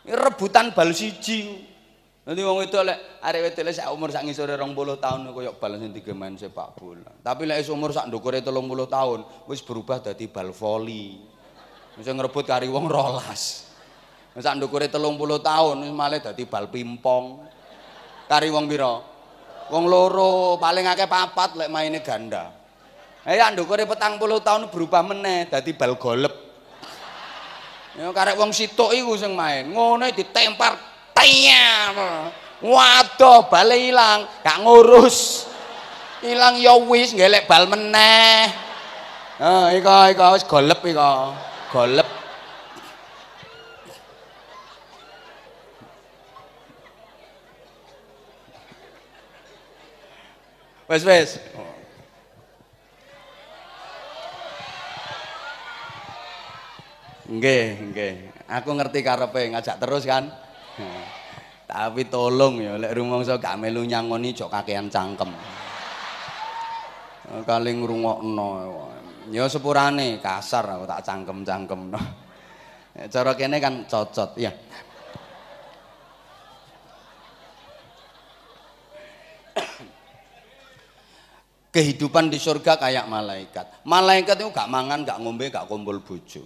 Rebutan bal siji. Nanti wong itu lek arek wedok lek sak umur sak ngisore 20 tahun koyok balasin tiga main sepak bola. Tapi lek umur sak ndukure 30 tahun wis berubah dadi bal voli. Bisa ngerebut kari wong rolas. Masa ndukure telung puluh tahun, malah dadi bal pimpong. Kari wong biro. Wong loro, paling akeh papat, lek maine ganda. Eh, ndukure petang puluh tahun berubah meneh, dadi bal golep. Ya, karek wong sitok iku sing main. Ngono ditempar tenyar. Waduh, balik ilang. Gak ngurus. Ilang ya wis, ngelek bal meneh. Nah, iko, iko, wis golep iko. golep wes wes geng nggih aku ngerti karepe ngajak terus kan tapi tolong ya lek rumangsa gak melu nyangoni jok kakean cangkem kali ngrungokno Ya sepurane kasar aku tak cangkem-cangkem. *laughs* Cara kene kan cocot ya. *coughs* Kehidupan di surga kayak malaikat. Malaikat itu gak mangan, gak ngombe, gak kumpul bojo.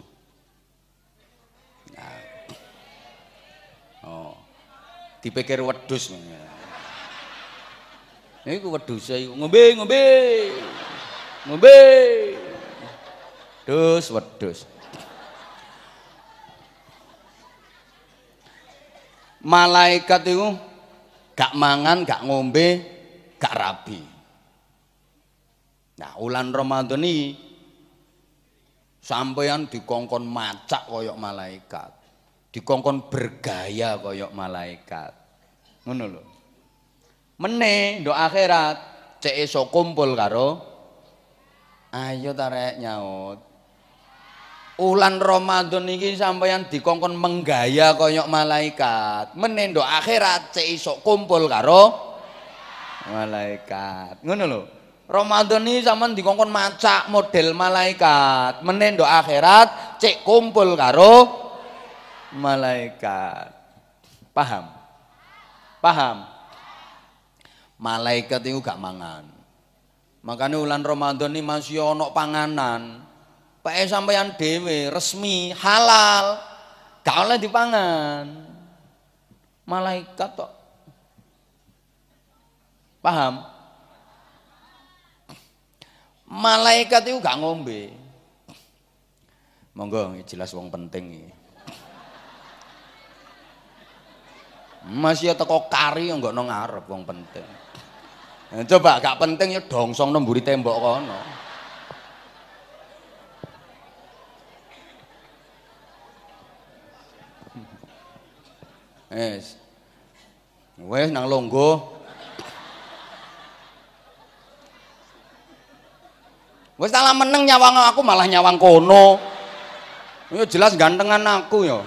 Nah. Oh. Dipikir Ini Iku wedus iku ngombe ngombe. Ngombe wedus wedus malaikat itu gak mangan gak ngombe gak rabi nah ulan Ramadan ini sampeyan dikongkon macak koyok malaikat dikongkon bergaya koyok malaikat ngono lho meneh do akhirat cek iso kumpul karo ayo tarik nyaut Ulan Ramadan ini sampai yang dikongkon menggaya koyok malaikat. Menendo akhirat cek isok kumpul karo malaikat. Ngono lho. Ramadan ini zaman dikongkon macak model malaikat. Menendo akhirat cek kumpul karo malaikat. Paham? Paham? Malaikat itu gak mangan. Makanya ulan Ramadan ini masih onok panganan. Pake eh, sampeyan dhewe resmi halal. Gak oleh dipangan. Malaikat kok. Paham? Malaikat itu gak ngombe. Monggo jelas wong penting iki. Masih teko kari enggak nang ngarep wong penting. Coba gak penting ya dongsong nemburi tembok kono. Wis. wes nang longgo. wes salah meneng nyawang aku malah nyawang kono. yo jelas gantengan aku yo,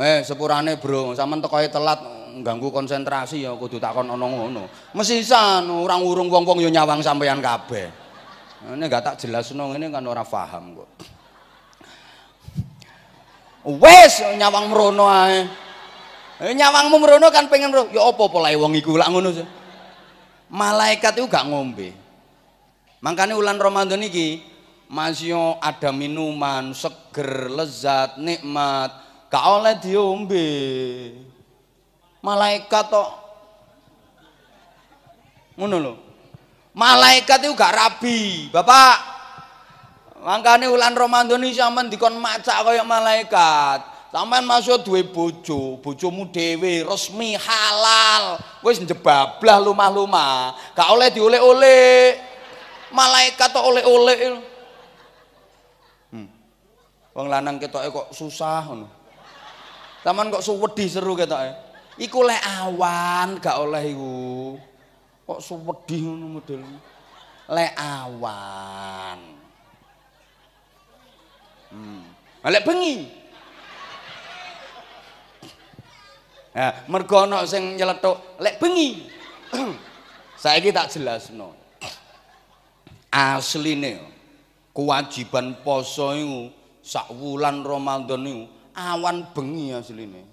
Eh sepurane, Bro, sampean tekoe telat ganggu konsentrasi ya kudu takon ana ngono. Mesisan orang urung wong-wong nyawang sampeyan kabeh. Ini gak tak jelas nong ini kan ora paham kok. wes nyawang merono ae eh, nyawangmu merono kan pengen merono ya apa pola wong iku lak ngono malaikat itu gak ngombe makanya ulan Ramadan ini masih ada minuman seger, lezat, nikmat gak oleh diombe malaikat tok ngono lho malaikat itu gak rabi bapak Mangkane ulan Ramadan iki sampean dikon macak kaya malaikat. Sampean masuk duwe bojo, bojomu dhewe resmi halal. Wis njebablah lumah-lumah, gak oleh diolek-olek. Malaikat tok oleh olek Hmm. Wong lanang ketoke kok susah ngono. Sampean kok suwedi seru ketoke. Iku lek awan gak oleh iku. Kok suwedi ngono modelmu. Lek awan. Hmm. Alek bengi. Ya, mergo ana sing nyeletuk lek bengi. *clears throat* Saiki tak jelasno. Asline kewajiban poso iku sak wulan Ramadan awan bengi asline.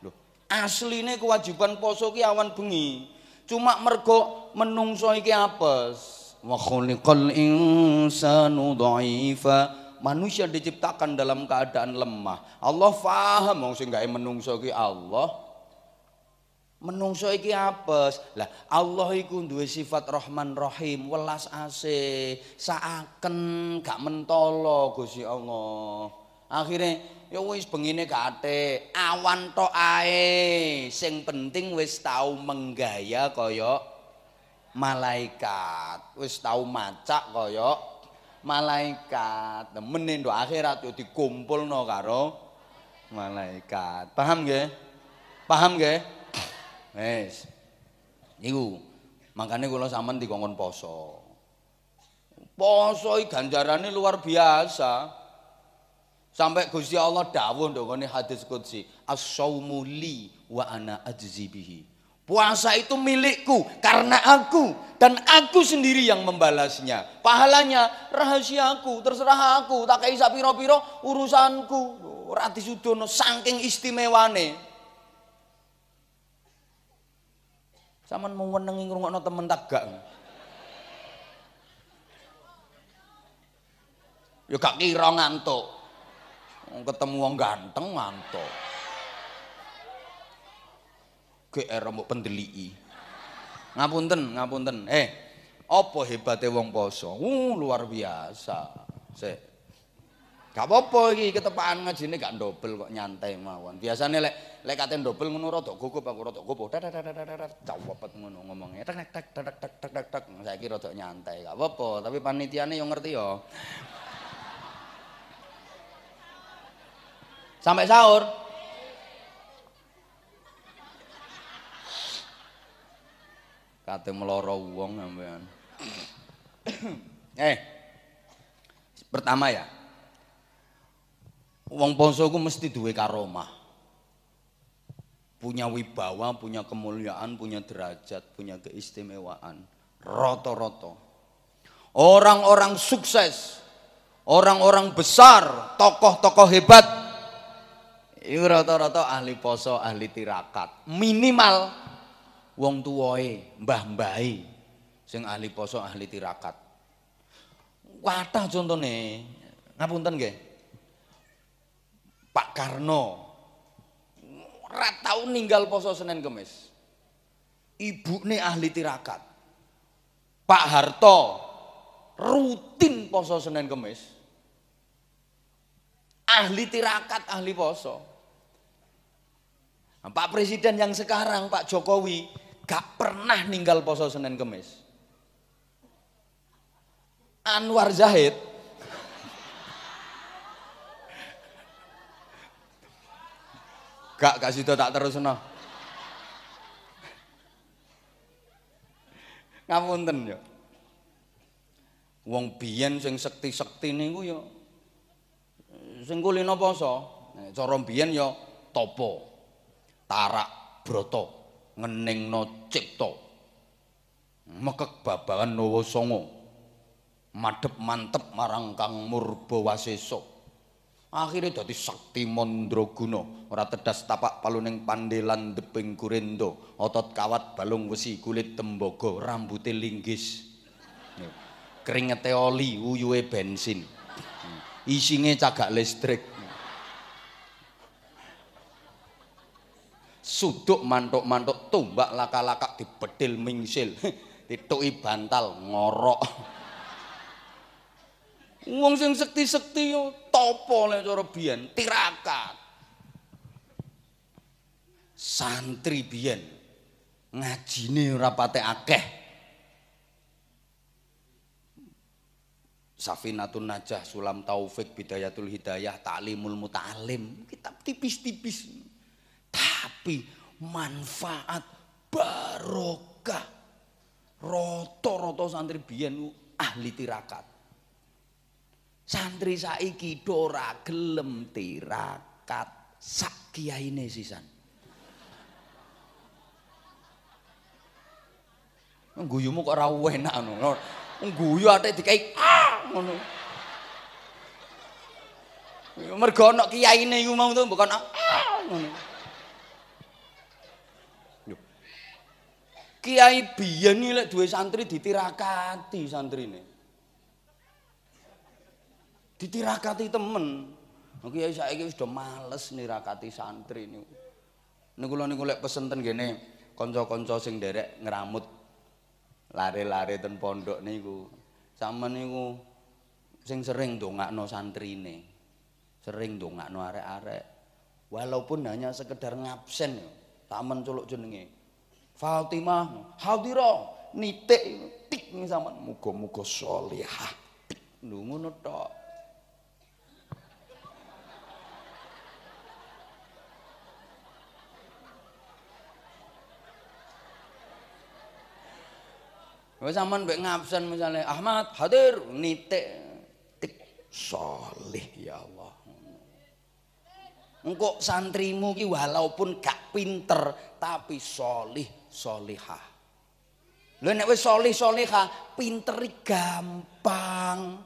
Lho, asline kewajiban poso ki awan bengi. Cuma mergo menungso iki apes. Wa khuliqal insanu dha'ifa. manusia diciptakan dalam keadaan lemah. Allah faham mau sehingga menungso ki Allah. Menungso iki apes. Lah Allah iku duwe sifat Rahman Rahim, welas asih, saaken gak mentolo Gusti Allah. Akhirnya ya wis bengine kate, awan to ae. Sing penting wis tau menggaya kaya malaikat, wis tau macak kaya malaikat. Temen ndo akhirat yo dikumpulno karo malaikat. Paham nggih? Paham nggih? Wis. Niku. Makane kula sampean dikongkon poso. Poso iki ganjarane luar biasa. Sampai Gusti Allah dawuh ndo ngene hadis qudsi, "As-shaumu li wa ana ajzi bihi." Puasa itu milikku karena aku dan aku sendiri yang membalasnya. Pahalanya rahasiaku, terserah aku, tak kaisa piro-piro urusanku. Rati Sudono saking istimewane. Saman mau wenengi ngrungokno temen Yuk kak Ya gak kira ngantuk. Ketemu wong ganteng ngantuk. GR mbok pendeliki. Ngapunten, ngapunten. Eh, apa hebatnya wong poso? Uh, luar biasa. Se. Gak apa-apa iki ketepaan ini gak ndobel kok nyantai mawon. Biasane lek lek kate ndobel ngono rada gugup aku rada gugup. Tet tet tet tet cawepet ngono ngomongnya. Tek tek tek tek tek tek tek. Saiki rada nyantai gak apa-apa, tapi panitiane yo ngerti yo. Sampai sahur, kata meloro wong sampean. eh. Pertama ya. uang poso ku mesti duwe karomah. Punya wibawa, punya kemuliaan, punya derajat, punya keistimewaan. Roto-roto. Orang-orang sukses, orang-orang besar, tokoh-tokoh hebat. Itu rata-rata ahli poso, ahli tirakat. Minimal wong tuwoe, mbah-mbahi sing ahli poso, ahli tirakat. Watah contone, ngapunten nggih. Pak Karno ora tau ninggal poso Senin Kamis. Ibune ahli tirakat. Pak Harto rutin poso Senin Kamis. Ahli tirakat, ahli poso. Nah, Pak Presiden yang sekarang, Pak Jokowi, gak pernah ninggal poso Senin Kemis. Anwar Zahid gak kasih tak terus no. Ngapunten yo. Wong biyen sing sekti-sekti niku yo sing kulino poso, cara biyen yo topo tarak broto ngeningna cipta mekek babagan nawasanga madhep mantep marang kang murba wasesa akhire dadi sakti mandraguna ora tedas tapak paluning pandelan deping kurendo otot kawat balung wesi kulit tembaga rambuté linggis keringete oli uyuhe bensin isinge cagak listrik suduk mantuk-mantuk tumbak laka-laka dibedil mingsil dituki bantal ngorok uang sing sekti-sekti yo topo cara biyen tirakat santri biyen ngajine ora pate akeh Safinatun Najah, Sulam Taufik, Bidayatul Hidayah, Ta'limul Muta'alim. Kitab tipis-tipis. tapi manfaat barokah rata-rata santri biyen ahli tirakat santri saiki dora gelem tirakat sak kiyaine sisan ngguyumu kok ora enak ngono ngguyu ate dikai ah ngono mergo ana kiyaine iku mau to bukan ah ngono Kiai biyen iki lek duwe santri ditirakati santrine. Ditirakati temen. Kiai saiki wis do males nirakati santri niku. Niku kula niku lek pesen ten ngene, kanca-kanca sing nderek ngeramut lare-lare ten pondok niku. Sampe niku sing sering dongakno santrine. Sering dongakno arek-arek. Walaupun hanya sekedar ngabsen yo, tak menculuk jenenge. Fatimah hadirah nitik tik ning sampean muga-muga salihah. Lho ngono tok. Wis sampean mbek ngabsen misale Ahmad hadir nitik tik salih ya Allah. Engkok santrimu ki walaupun gak pinter tapi solih solihah. lu nek wis solih solihah, pinteri gampang.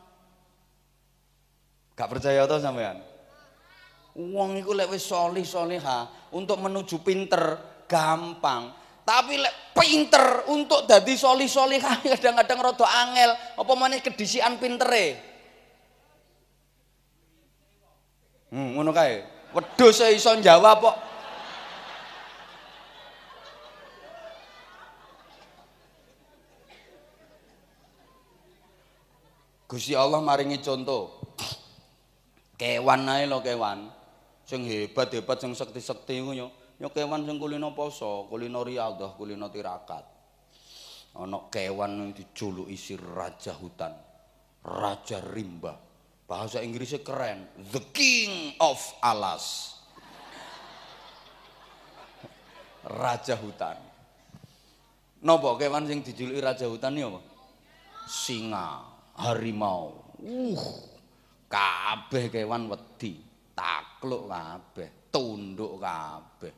Gak percaya to sampean? Wong iku lek wis solih solihah untuk menuju pinter gampang. Tapi lek pinter untuk dadi solih solihah *laughs* kadang-kadang rada angel. Apa meneh kedisian pintere? Hmm, ngono kae. Wedhus e iso jawab kok Gusti Allah maringi contoh. Kewan ae lo kewan. Sing hebat-hebat sing sekti-sekti ku yo. Ya. Ya kewan sing kulino poso, kulino riyadhah, kulino tirakat. Ana kewan dijuluki isi raja hutan. Raja rimba. Bahasa Inggrisnya keren. The King of Alas. Raja hutan. nopo kewan sing dijuluki raja hutan ya apa? Singa. harimau. Uh, kabeh kewan wedi, takluk kabeh, tunduk kabeh.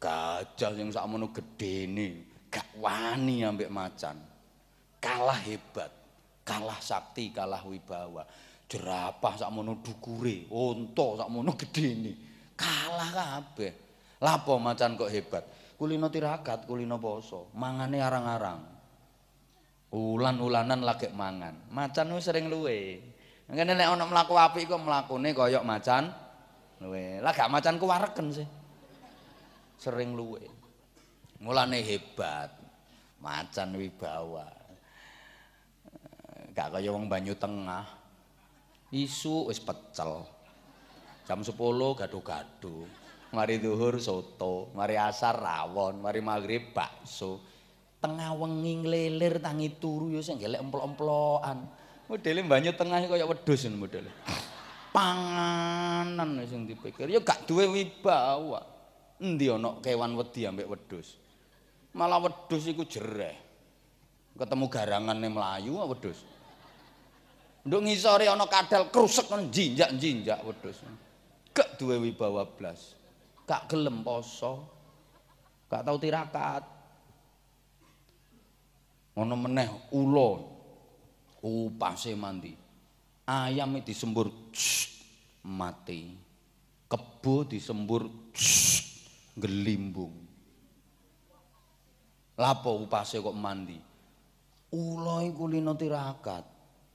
Gajah sing sakmono gedene gak wani ambek macan. Kalah hebat, kalah sakti, kalah wibawa. Jerapah sakmono dukure, unta sakmono gedene. Kalah kabeh. Lha macan kok hebat? Kulino tirakat, kulino basa, mangane arang-arang. Ulan-ulanan lagi mangan. Macan sering luwe. Mungkin nek ana melaku api kok mlakune koyok macan luwe. Lah gak macan ku wareken sih. Sering luwe. Mulane hebat. Macan wibawa. Gak kaya wong banyu tengah. Isu wis pecel. Jam 10 gaduh-gaduh. Mari duhur soto, mari asar rawon, mari maghrib bakso tengah wengi leler tangi turu ya sing gelek emplok-emplokan. Modele banyu tengah kaya wedhus ngono modele. Panganan ya sing dipikir ya gak duwe wibawa. Endi ana kewan wedi ambek wedhus. Malah wedhus iku jereh. Ketemu garangane Melayu, wedhus. Nduk ngisore ana kadal krusek ngono jinjak-jinjak wedhus. Gak duwe wibawa blas. Gak gelem poso. Gak tau tirakat. ana meneh ula upase mandi ayam disembur mati kebo disembur gelimbung lapo upase kok mandi ula iku lino tirakat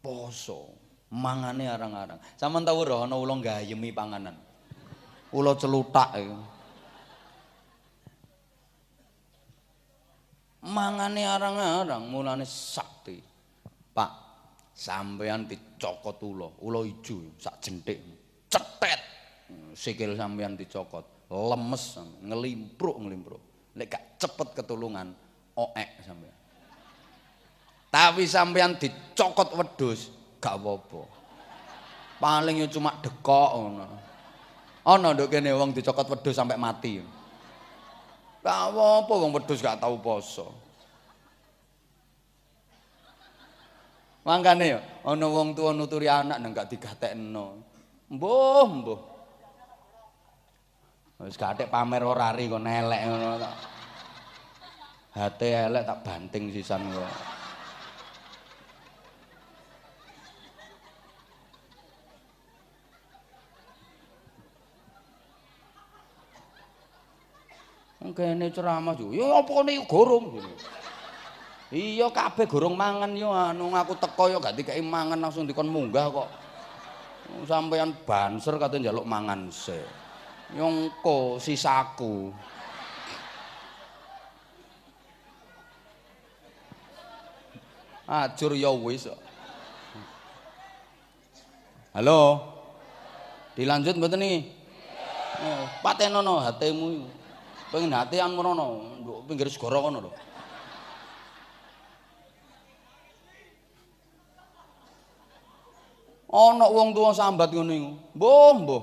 poso mangane arang-arang sampean tau ora ana ula gayemi panganan ula celutak iku mangane arang-arang mulane sakti. Pak, sampean dicokot ula, ula ijo sak jentik. Cetet. Sikil sampean dicokot, lemes ngelimpruk ngelimpruk. Lek gak cepet ketulungan, oek sampean. Tapi sampean dicokot wedhus gak apa-apa. Paling yo cuma dekok ngono. Ana nduk kene wong dicokot wedhus sampai mati. Tak apa-apa wong wedhus gak tau poso. Mangkane yo ana wong tuwa nuturi anak nang gak digatekno. Mbuh, mbuh. Wis gatek pamer ora ri kok nelek ngono to. Hate elek tak banting sisan kok. Kene ceramah yo. Ya opone gorong. Iya kabeh gorong mangan yo anu aku teko yo gak dikeki mangan langsung dikon munggah kok. Sampeyan banser katanya njaluk mangan se. Nyongko sisaku. Ajur ya wis. Halo. Dilanjut mboten iki? Oh, Pak Tenono hatimu iki. pengen hati yang merono pinggir segoro kono lho ono wong tua sambat ngono iku mbuh mbuh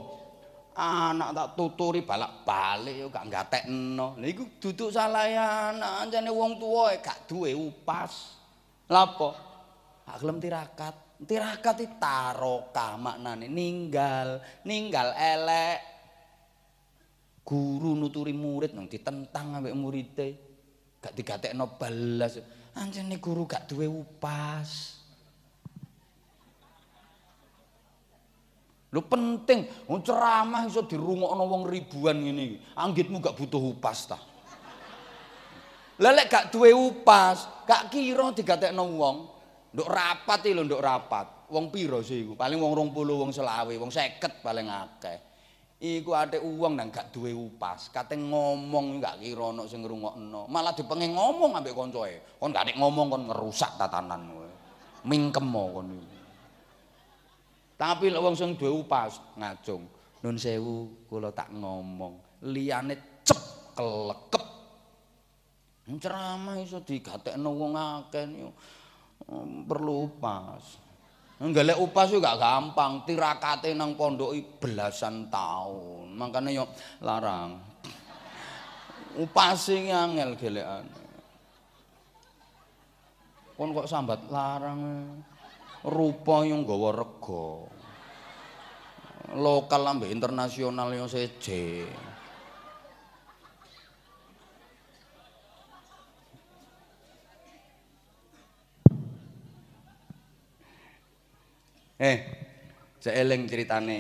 anak tak tuturi balak balik yo gak gatekno lha iku duduk salah anak anjane wong tua e gak duwe upas lapo gak gelem tirakat tirakat itu tarokah maknane ninggal ninggal elek guru nuturi murid nang ditentang ambek murite gak digatekno balas anjene guru gak duwe upas lu penting wong ceramah iso dirungokno wong ribuan ngene iki anggitmu gak butuh upas ta lelek gak duwe upas gak kira digatekno wong nduk rapat lho nduk rapat wong pira sih iku paling wong 20 wong selawe wong 50 paling akeh Iku ate uang nang gak duwe upas. Kate ngomong gak kira ana sing ngrungokno. Malah dipengin ngomong ambek kancane. Kon gak nek ngomong kon ngerusak tatanan kowe. Mingkem kon Tapi lek wong sing duwe upas ngajung. Nun sewu kula tak ngomong. Liyane cep kelekep. Ceramah iso digatekno wong akeh perlu upas. Nggalek upas yo gak gampang, tirakate nang pondok belasan tahun. Makane yo larang. *laughs* Upas sing angel gelekan. Kon kok sambat larang. E. Rupa yo nggawa rega. Lokal ambe internasional yo sejen. Eh, seeling ceritane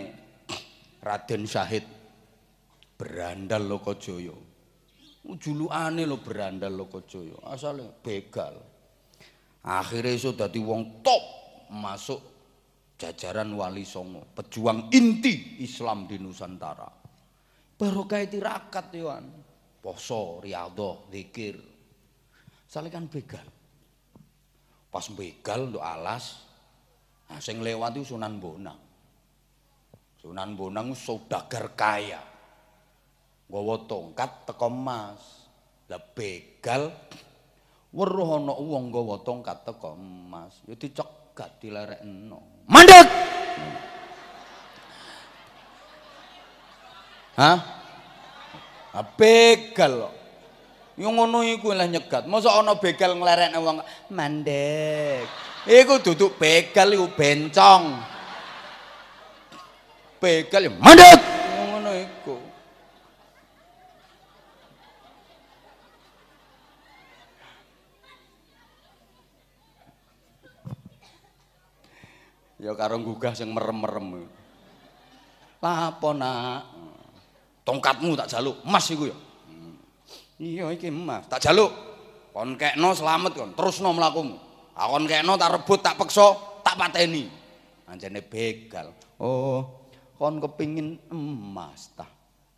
Raden Syahid berandal Lokojoyo. Julukane lo berandal Lokojoyo, asale begal. Akhire iso dadi wong top masuk jajaran Wali Songo, pejuang inti Islam di Nusantara. Barokah tirakat yo an. Poso, riyadhah, zikir. Asale kan begal. Pas begal untuk alas, Nah, sing lewat itu Sunan Bonang. Sunan Bonang saudagar kaya. Gowo tongkat teko emas. Lah begal weruh ana wong gowo tongkat teko emas, ya dicegat dilerekno. Mandek. Hah? Nah, begal Yang ngono iku lah nyegat. Mosok ana begal nglerekne wong mandek. Iku duduk bekel iku bencong. Bekel mandut. Ngono iku. Ya karo gugah sing merem-merem. Lapo nak? Tongkatmu tak jaluk, emas iku ya. Hmm. Iya iki emas, tak jaluk. Kon kekno selamat kon, terusno mlakumu. Aku keno tak rebut tak peksa tak pateni. Anjane nah, begal. Oh, kon kepingin emas ta.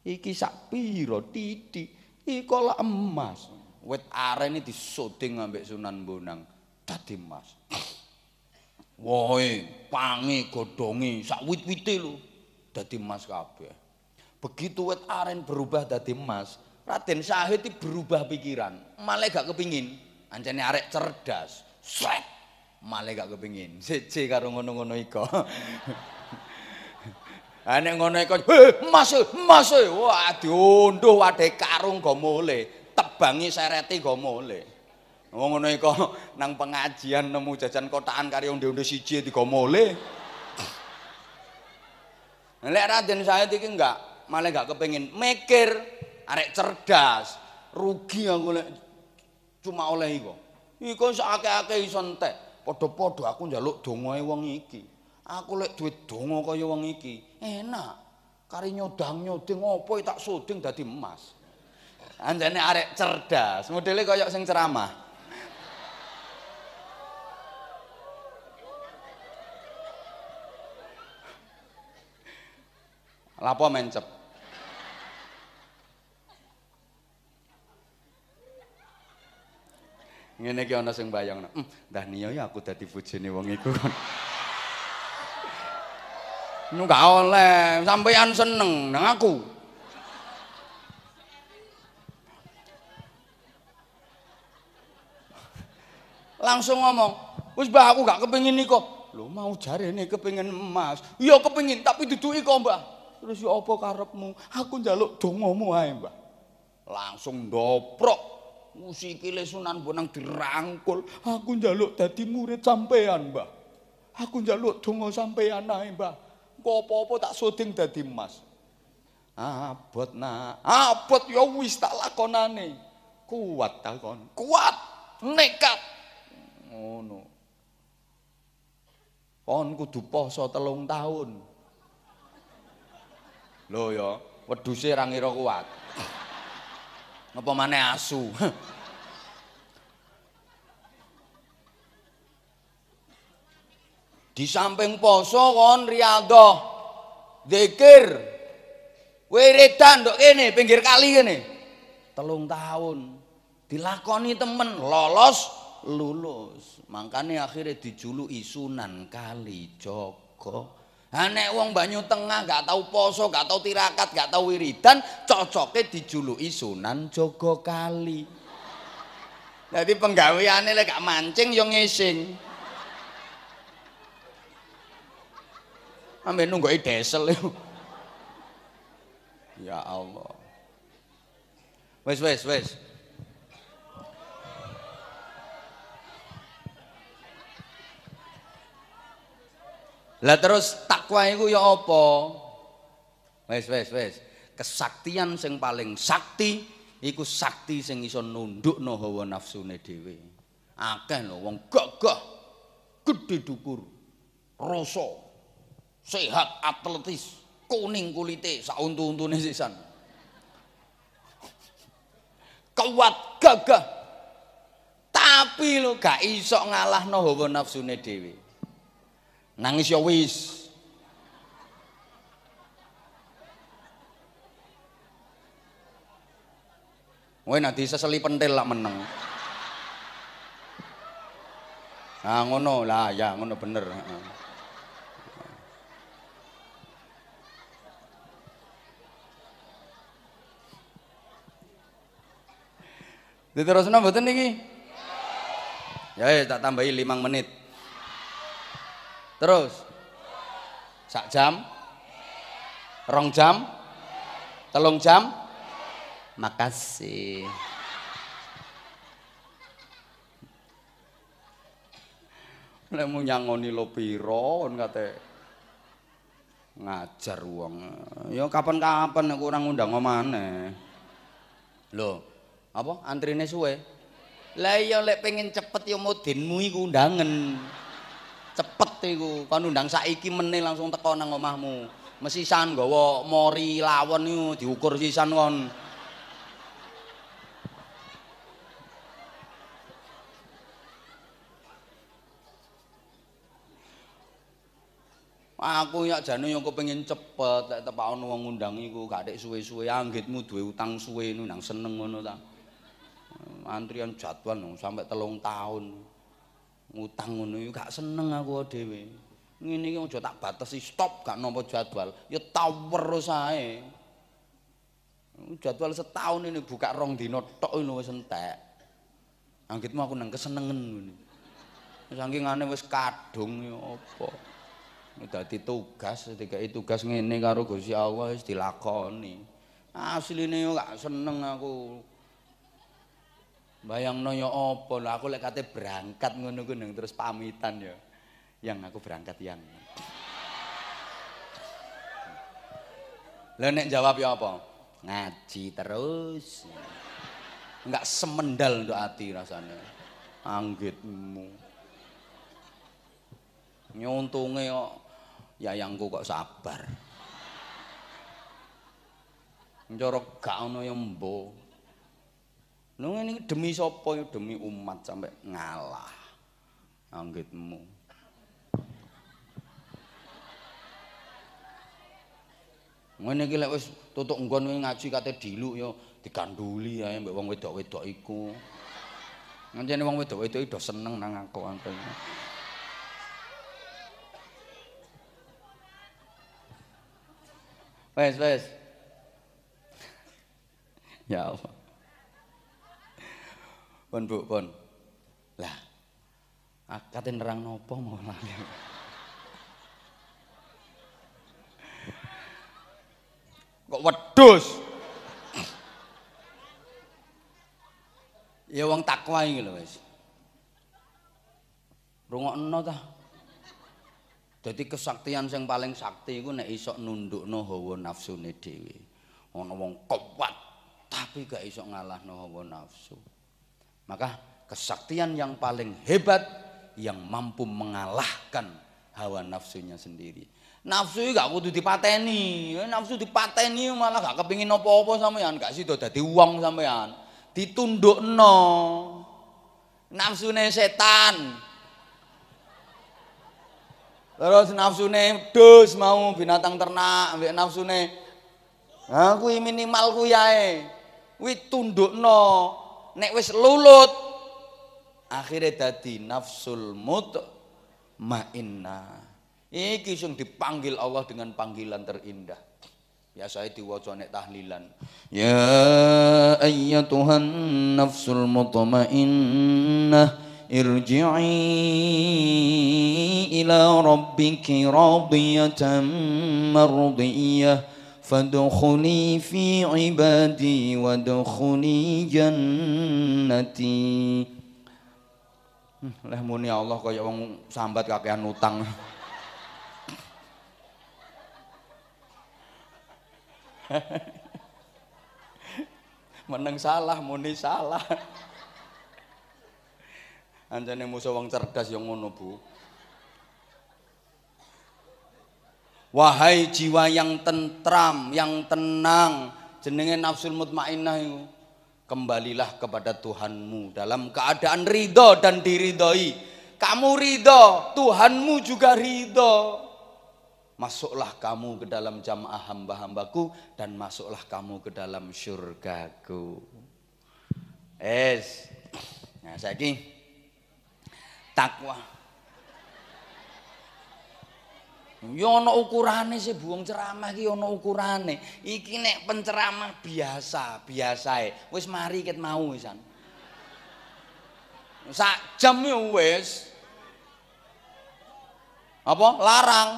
Iki sak pira titi? Iki kala emas. Wit di disoding ambek Sunan Bonang dadi emas. Woi, pangi godongi sak wit-wite lho dadi emas kabeh. Begitu wit aren berubah dadi emas, Raden Sahid berubah pikiran, malah gak kepingin. Anjane nah, arek cerdas. Sret. Male gak kepengin. Siji karo ngono-ngono iko. Ha *laughs* ngono iko, masuk, masuk, Wah, diunduh wadah karung go mule, tebangi sereti go mule. Wong ngono iko *laughs* nang pengajian nemu jajan kotaan kari unduh-unduh siji di mule. Lek Raden Said iki enggak, malah enggak kepengin mikir, arek cerdas. Rugi aku lek cuma oleh iko. Iku sakake-ake iso entek. Padha-padha aku njaluk dongae wong iki. Aku lek duit donga kaya wong iki, enak. Kari nyodang nyodeng opo tak suding dadi emas. Anjane arek cerdas, modele kaya sing ceramah. Lapo mencep. Ngene iki ana sing mbayangno. Hmm, dah niyo ya aku tadi bojone wong iku kon. oleh, sampean seneng nang aku. Langsung ngomong, wis mbah aku gak kepengin niko. Lho mau cari nih kepengin emas. Iya kepengin tapi duduki kok, Mbah. Terus ya apa karepmu? Aku njaluk dongamu ae, mbak Langsung ndoprok musikile Sunan Bonang dirangkul. Aku njaluk dadi murid sampean, Mbah. Aku njaluk donga sampean ae, Mbah. Engko apa-apa tak suding dadi emas. Abot nah, abot ya wis tak lakonane. Kuat takon, kuat, nekat. Ngono. Kon kudu poso telung tahun. Lho ya, wedhuse ra kuat. ngopo maneh asu. Di samping poso kon riyadho. Zikir. Wiridan kok kene pinggir kali kene. Telung tahun dilakoni temen lolos lulus. Mangkane akhirnya dijuluki Sunan Kali Joko. Anek wong banyu tengah gak tahu poso, gak tahu tirakat, gak tahu wiridan, cocoknya dijuluki Sunan Jogokali. Jadi penggaweane lek gak mancing yo ngising. Ambe nunggu desel Ya Allah. Wes wes wes. Lah terus takwa iku ya apa? Wes wes wes. Kesaktian sing paling sakti iku sakti sing iso nundukno nafsu nafsune dhewe. Akeh lho wong gagah gedhe dukur. Rasa sehat atletis, kuning kulite sauntu-untune sisan. Kuat gagah. Tapi lho gak iso ngalahno hawa nafsune dhewe. Nangis ya wis. Woi nanti seseli pentil lah meneng. Ah ngono lah ya ngono bener. Diterusno mboten niki? Ya, ya tak tambahi limang menit. Terus. Sak jam? Rong jam? Telung jam? Makasih. Lek mu nyangoni lo piro kon kate ngajar wong. Ya kapan-kapan nek kurang ngundang omane. Lho, apa antrine suwe? Lah iya lek pengen cepet ya modinmu iku undangan. cepet iku kon undang saiki meneh langsung teko nang omahmu mesisan gawa mori lawon iku diukur sisan kon aku yak jane yo kepengin cepet lek tepak ono wong ngundang iku gak tek suwe-suwe anggitmu duwe utang suwe nang seneng ngono ta antrian jadwal sampai telung tahun utang ngono yo gak seneng aku dhewe. Ngene iki aja tak batasi stop gak nopo jadwal, ya tawer sae. Jadwal setahun ini buka rong dino tok ngono wis entek. Anggitmu aku nang kesenengen ngene. Saking ane wis kadung ya apa. Dadi tugas dikai tugas ngene karo Gusti Allah wis dilakoni. Asline yo gak seneng aku. Bayangno ya apa lho aku lek kate berangkat ngono ku terus pamitan ya. Yang aku berangkat yang. Lah nek jawab ya apa? Ngaji terus. Enggak semendal untuk hati rasanya. Anggitmu. Nyuntunge kok yayangku kok sabar. Njorok gak ono yang mbok. Lu ngene demi sapa demi umat sampai ngalah. Anggitmu. Ngene iki lek wis tutuk nggon ngaji kate diluk ya dikanduli ae mbek wong wedok-wedok iku. Ngene wong wedok-wedok iki seneng nang aku antene. Wes, wes. *laughs* Ya Allah. Pon bu, Lah, katin nerang nopo mau lali. Kok wedus? ya wong takwa ini loh guys. Rungok eno tah. Jadi kesaktian yang paling sakti itu nek isok nunduk no hawa nafsu ni dewi. Ono wong kuat tapi gak isok ngalah no hawa Nafsu. Maka kesaktian yang paling hebat yang mampu mengalahkan hawa nafsunya sendiri. Nafsu gak kudu dipateni, eh, nafsu dipateni malah gak kepingin apa-apa sampean, gak sido dadi uang sampean. Ditundukno. Nafsune setan. Terus nafsune dus mau binatang ternak, ambek nafsune. Ha kuwi minimal kuwi ae. Kuwi tundukno nek wis lulut akhirnya tadi nafsul mut ma'inna iki sing dipanggil Allah dengan panggilan terindah Ya saya diwaca nek tahlilan. Ya Tuhan nafsul mutmainnah irji'i ila rabbiki radiyatan mardiyah فادخلي في عبادي وادخلي jannati Leh muni Allah kaya wong sambat kakean utang. *laughs* Meneng salah muni salah. Anjane musuh wong cerdas yang ngono, Bu. Wahai jiwa yang tentram, yang tenang, jenenge nafsul mutmainnah itu. Kembalilah kepada Tuhanmu dalam keadaan ridho dan diridhoi. Kamu ridho, Tuhanmu juga ridho. Masuklah kamu ke dalam jamaah hamba-hambaku dan masuklah kamu ke dalam surgaku. Es. Nah, kini takwa Ya ana ukurane sih buang ceramah iki ana ukurane. Iki nek penceramah biasa, biasae. Wis mari ket mau wisan. Sak jam ya wis. Apa larang?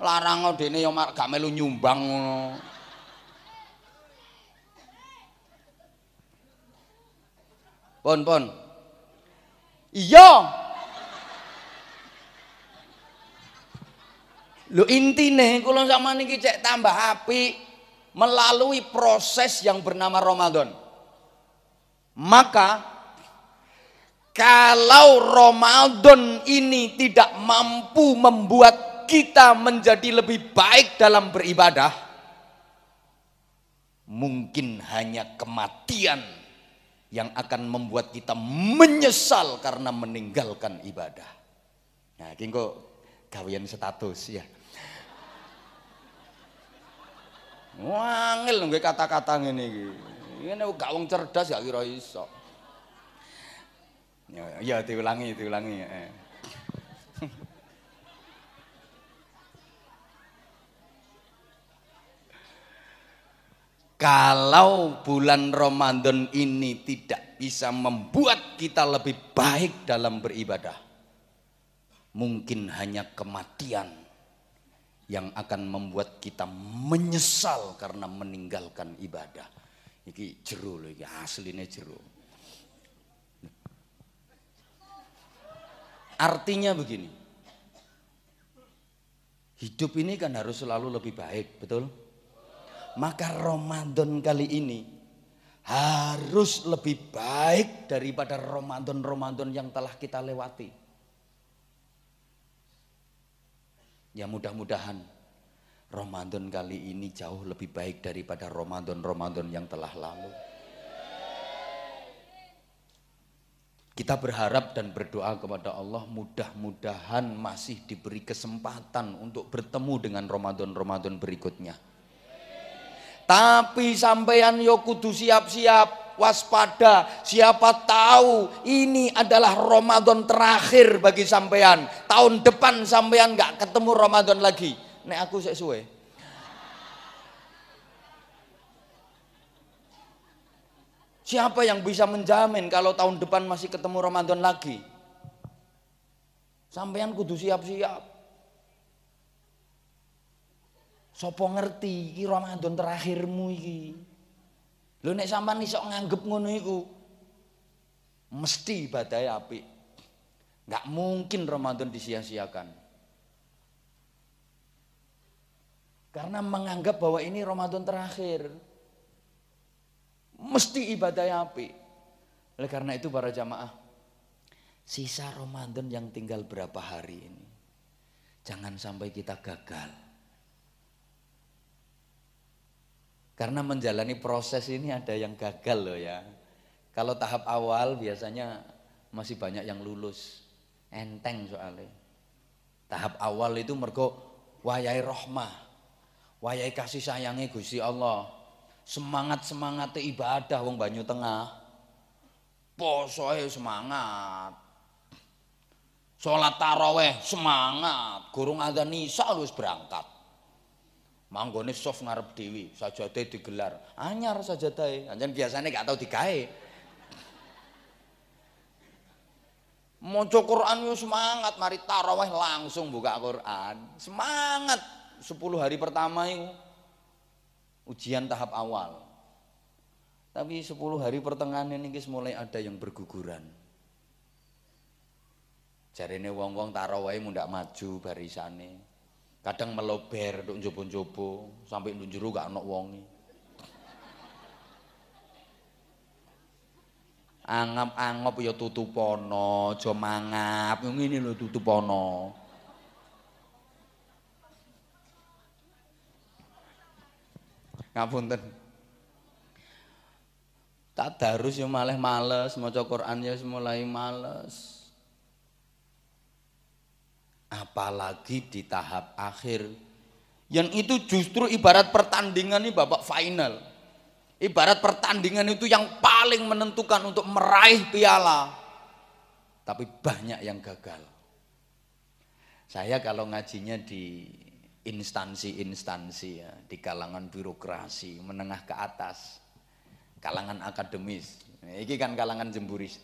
Larang dene ya gak melu nyumbang ngono. Pon pon. Iya. inti nih, kula sama niki cek tambah api melalui proses yang bernama Ramadan. Maka kalau Ramadan ini tidak mampu membuat kita menjadi lebih baik dalam beribadah, mungkin hanya kematian yang akan membuat kita menyesal karena meninggalkan ibadah. Nah, kengko kawian status ya. Wangil nggih kata-kata ngene iki. Ngene gak wong cerdas gak kira iso. Ya, ya diulangi, diulangi. Eh. *laughs* Kalau bulan Ramadan ini tidak bisa membuat kita lebih baik dalam beribadah, mungkin hanya kematian yang akan membuat kita menyesal karena meninggalkan ibadah. Iki jeru loh, ini aslinya jeru. Artinya begini, hidup ini kan harus selalu lebih baik, betul? Maka Ramadan kali ini harus lebih baik daripada Ramadan-Ramadan yang telah kita lewati. Ya mudah-mudahan Ramadan kali ini jauh lebih baik daripada Ramadan-Ramadan yang telah lalu. Kita berharap dan berdoa kepada Allah mudah-mudahan masih diberi kesempatan untuk bertemu dengan Ramadan-Ramadan berikutnya. Tapi sampean yo kudu siap-siap waspada. Siapa tahu ini adalah Ramadan terakhir bagi sampean. Tahun depan sampean nggak ketemu Ramadan lagi. Nek aku sik suwe. Siapa yang bisa menjamin kalau tahun depan masih ketemu Ramadan lagi? Sampean kudu siap-siap. Sopo ngerti iki Ramadan terakhirmu iki. Lunak nek nih sok nganggep ngono iku mesti badai api, Enggak mungkin Ramadan disia-siakan. Karena menganggap bahwa ini Ramadan terakhir. Mesti ibadah api. Oleh karena itu para jamaah, sisa Ramadan yang tinggal berapa hari ini. Jangan sampai kita gagal. Karena menjalani proses ini ada yang gagal loh ya. Kalau tahap awal biasanya masih banyak yang lulus. Enteng soalnya. Tahap awal itu mergo wayai rohmah. Wayai kasih sayangnya Gusti Allah. Semangat-semangat ibadah wong Banyu Tengah. Posoe semangat. Sholat taraweh semangat. Gurung ada nisa harus berangkat manggone soft ngarep dewi sajate digelar anyar sajatae anjuran biasanya gak tau digawe Mau Quran semangat mari taraweh langsung buka Quran semangat sepuluh hari pertama itu ujian tahap awal tapi sepuluh hari pertengahan ini guys mulai ada yang berguguran jarine wong-wong taraweh mundak maju barisane kadang melober untuk njobo-njobo sampai nduk juru gak ana wonge angap-angap ya tutupono aja mangap ngene lho tutupono ngapunten tak darus ya malah males maca Quran ya mulai males apalagi di tahap akhir yang itu justru ibarat pertandingan ini Bapak final ibarat pertandingan itu yang paling menentukan untuk meraih piala tapi banyak yang gagal saya kalau ngajinya di instansi-instansi ya, di kalangan birokrasi menengah ke atas kalangan akademis ini kan kalangan jemburis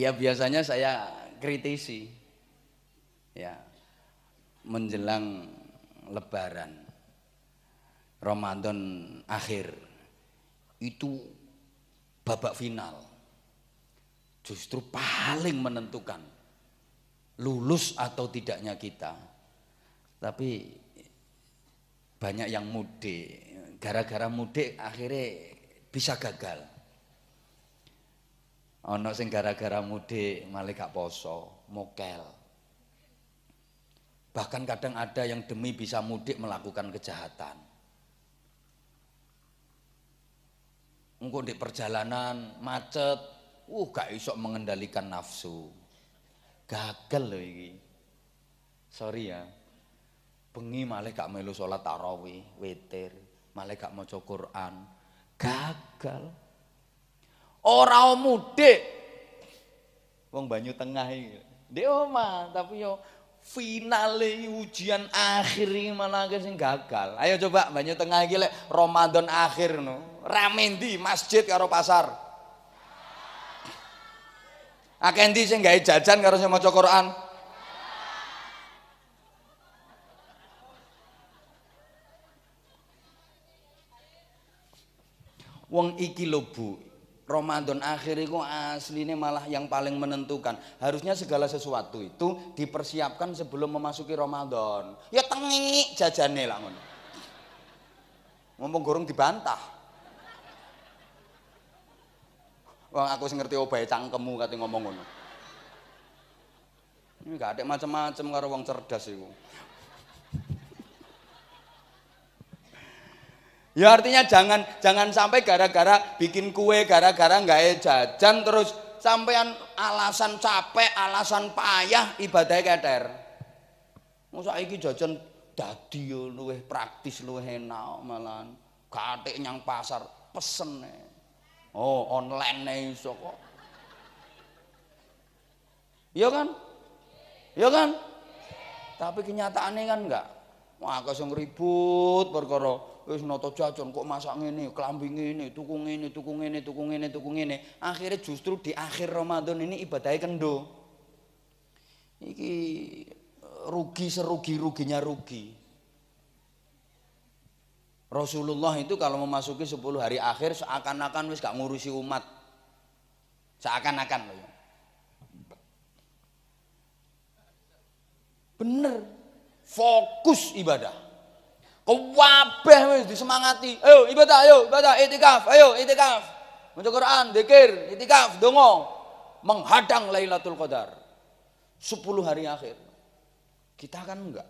Ya biasanya saya kritisi. Ya. Menjelang lebaran. Ramadan akhir. Itu babak final. Justru paling menentukan lulus atau tidaknya kita. Tapi banyak yang mudik, gara-gara mudik akhirnya bisa gagal. Ana sing gara-gara mudik malah gak poso, mokel. Bahkan kadang ada yang demi bisa mudik melakukan kejahatan. Engko di perjalanan macet, uh gak iso mengendalikan nafsu. Gagal loh ini. Sorry ya. Bengi malah gak melu sholat tarawih, witir, malah gak mau Quran. Gagal. Ora mudik. Wong Banyu Tengah iki. Ndek omah, tapi yo finale ujian akhir iki malah sing gagal. Ayo coba Banyu Tengah iki Ramadan akhir no. Rame ndi masjid karo pasar? Akeh ndi sing gawe jajan karo sing maca Quran? Wong iki lho Bu, Ramadan akhir itu aslinya malah yang paling menentukan. Harusnya segala sesuatu itu dipersiapkan sebelum memasuki Ramadan. Ya tengik jajane lah ngono. Ngomong gorong dibantah. Wong aku sing ngerti obahe cangkemmu kate ngomong ngono. Ini gak ada macam-macam karo wong cerdas itu. Ya artinya jangan jangan sampai gara-gara bikin kue, gara-gara nggak jajan terus sampean alasan capek, alasan payah ibadahnya keter. Masa iki jajan dadi luwih praktis, luwih enak malahan. Katik nyang pasar pesen. E. Oh, online ne iso kok. Iya kan? Iya kan? Tapi kenyataannya kan enggak. Wah, kosong ribut perkara wis nata jajan kok masak ngene, klambi ngene, tuku ngene, tuku ngene, tuku ngene, tuku ngene. Akhirnya justru di akhir Ramadan ini ibadahnya kendo. Iki eh, rugi serugi-ruginya rugi. Rasulullah itu kalau memasuki 10 hari akhir seakan-akan wis gak ngurusi umat. Seakan-akan loh. Ya. Bener. Fokus ibadah. Kabeh wis disemangati. Ayo ibadah, ayo ibadah, itikaf, ayo itikaf. Maca Quran, zikir, itikaf, dongo. Menghadang Lailatul Qadar. 10 hari akhir. Kita kan enggak.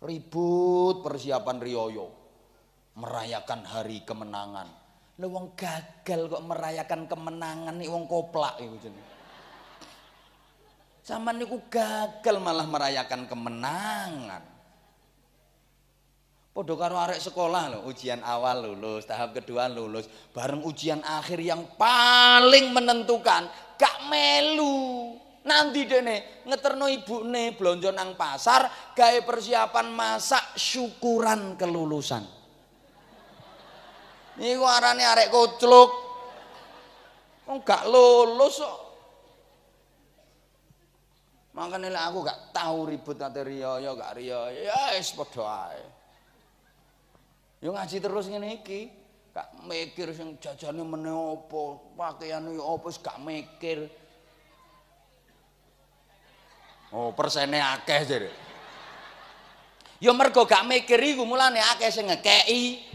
Ribut persiapan Rioyo. Merayakan hari kemenangan. Lah wong gagal kok merayakan kemenangan nih wong koplak iku jenenge. Sama niku gagal malah merayakan kemenangan. Podo karo arek sekolah loh, ujian awal lulus, tahap kedua lulus, bareng ujian akhir yang paling menentukan, gak melu. Nanti deh nih, ngeterno nih, belonjo nang pasar, gaya persiapan masak syukuran kelulusan. Niku arane arek kocluk. Wong gak lulus kok. Makanya aku gak tahu ribut Rio, riyo, ya gak Rio, Ya es padha Yo ngaji terus ngene iki. Kak mikir sing jajane meneh apa, pakaiane apa wis gak mikir. Oh, persene akeh jar. Yo mergo gak mikir iku mulane akeh sing ngekei.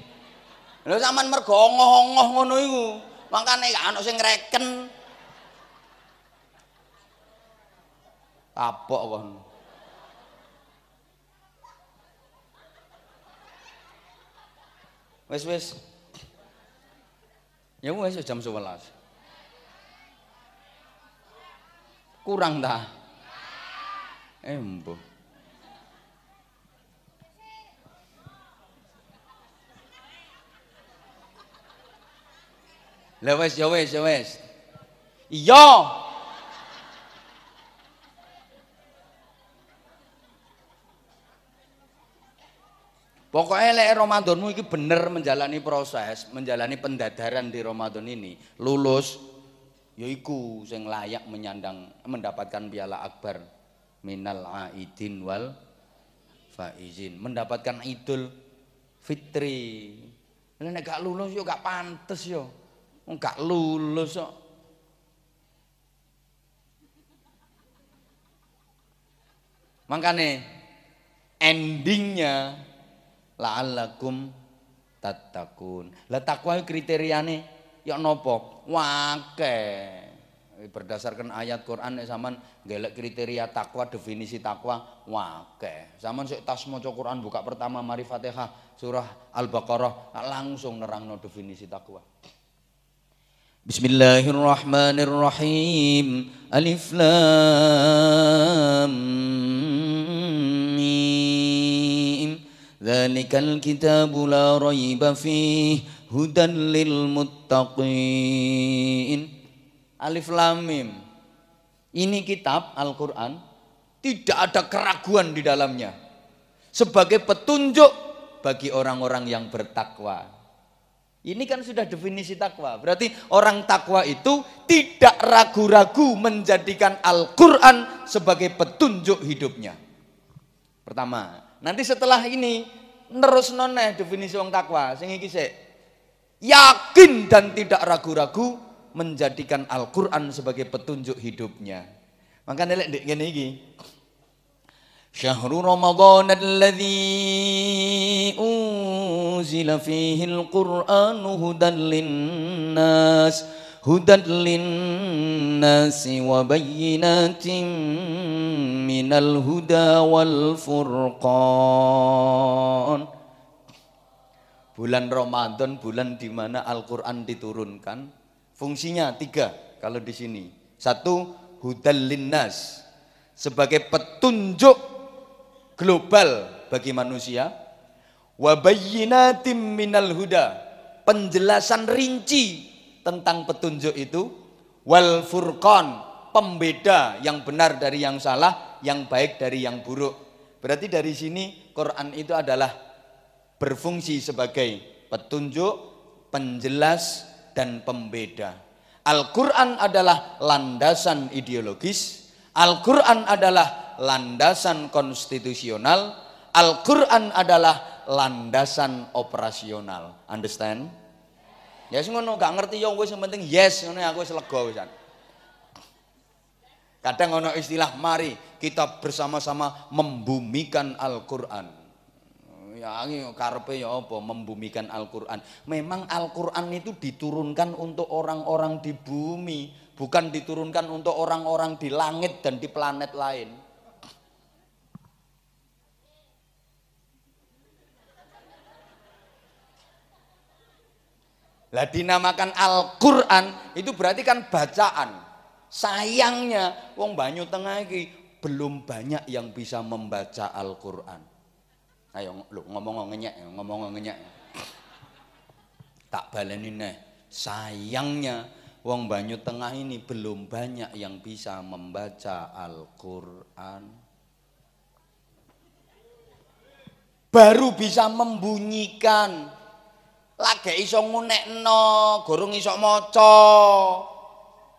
Lho sampean mergo ngongoh ngono iku, mangkane gak ana sing reken. Apok kono. Wes wes. Ya wes jam 11. Kurang ta? Eh Lewes, ya wes, ya wes. Iya. Iya. Pokoknya lek Ramadanmu ini bener menjalani proses, menjalani pendadaran di Ramadan ini, lulus yaiku sing layak menyandang mendapatkan piala akbar minal aidin wal faizin, mendapatkan idul fitri. Nek gak lulus yo gak pantes yo. Gak lulus kok. Makanya endingnya la'allakum tattaqun. Lah takwa kriteriane ya nopo? Wake. Eh, berdasarkan ayat Quran nek sampean gelek kriteria takwa, definisi takwa wake. Sampean sik tas maca Quran buka pertama mari Fatihah, surah Al-Baqarah langsung nerangno definisi takwa. Bismillahirrahmanirrahim. Alif Lam ذلك الكتاب لا ريب فيه هدى للمتقين Alif Lam Mim Ini kitab Al-Quran Tidak ada keraguan di dalamnya Sebagai petunjuk bagi orang-orang yang bertakwa Ini kan sudah definisi takwa Berarti orang takwa itu tidak ragu-ragu menjadikan Al-Quran sebagai petunjuk hidupnya Pertama, Nanti setelah ini terus nona definisi wong takwa sing iki sik. Yakin dan tidak ragu-ragu menjadikan Al-Qur'an sebagai petunjuk hidupnya. Maka lek ndek ngene iki. Syahrul Ramadan alladzi unzila fihi al quran hudan lin-nas wa bayyinatin minal huda wal-furqan. bulan Ramadan bulan di mana Al-Qur'an diturunkan fungsinya tiga kalau di sini satu hudal linnas sebagai petunjuk global bagi manusia Wa bayyinatin minal huda penjelasan rinci tentang petunjuk itu wal furqan pembeda yang benar dari yang salah yang baik dari yang buruk berarti dari sini Quran itu adalah berfungsi sebagai petunjuk penjelas dan pembeda Al-Quran adalah landasan ideologis Al-Quran adalah landasan konstitusional Al-Quran adalah landasan operasional understand Ya yes, sing ngono gak ngerti ya, yang gue penting yes ngono ya, aku wis lega wisan. Kadang ono istilah mari kita bersama-sama membumikan Al-Qur'an. Ya karepe ya apa membumikan Al-Qur'an. Memang Al-Qur'an itu diturunkan untuk orang-orang di bumi, bukan diturunkan untuk orang-orang di langit dan di planet lain. Lah dinamakan Al-Qur'an itu berarti kan bacaan. Sayangnya wong Banyu Tengah iki belum banyak yang bisa membaca Al-Qur'an. Ayo lu ngomong ngenyek, ngomong ngenyek. Tak baleni neh. Sayangnya wong Banyu Tengah ini belum banyak yang bisa membaca Al-Qur'an. Baru bisa membunyikan lagi iso no, gorong iso moco.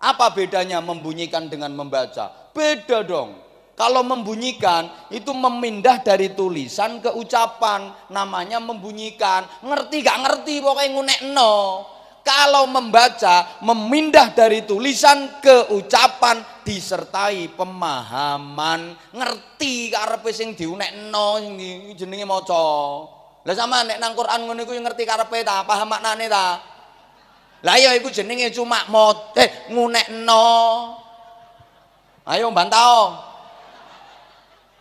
Apa bedanya membunyikan dengan membaca? Beda dong. Kalau membunyikan itu memindah dari tulisan ke ucapan, namanya membunyikan. Ngerti gak ngerti pokoknya no. Kalau membaca memindah dari tulisan ke ucapan disertai pemahaman ngerti karepe sing diunekno jenenge maca. Lah sama nek nang Quran ngono iku ngerti karepe ta, paham maknane ta? Lah iya iku jenenge cuma mot eh ngunekno. Ayo bantao.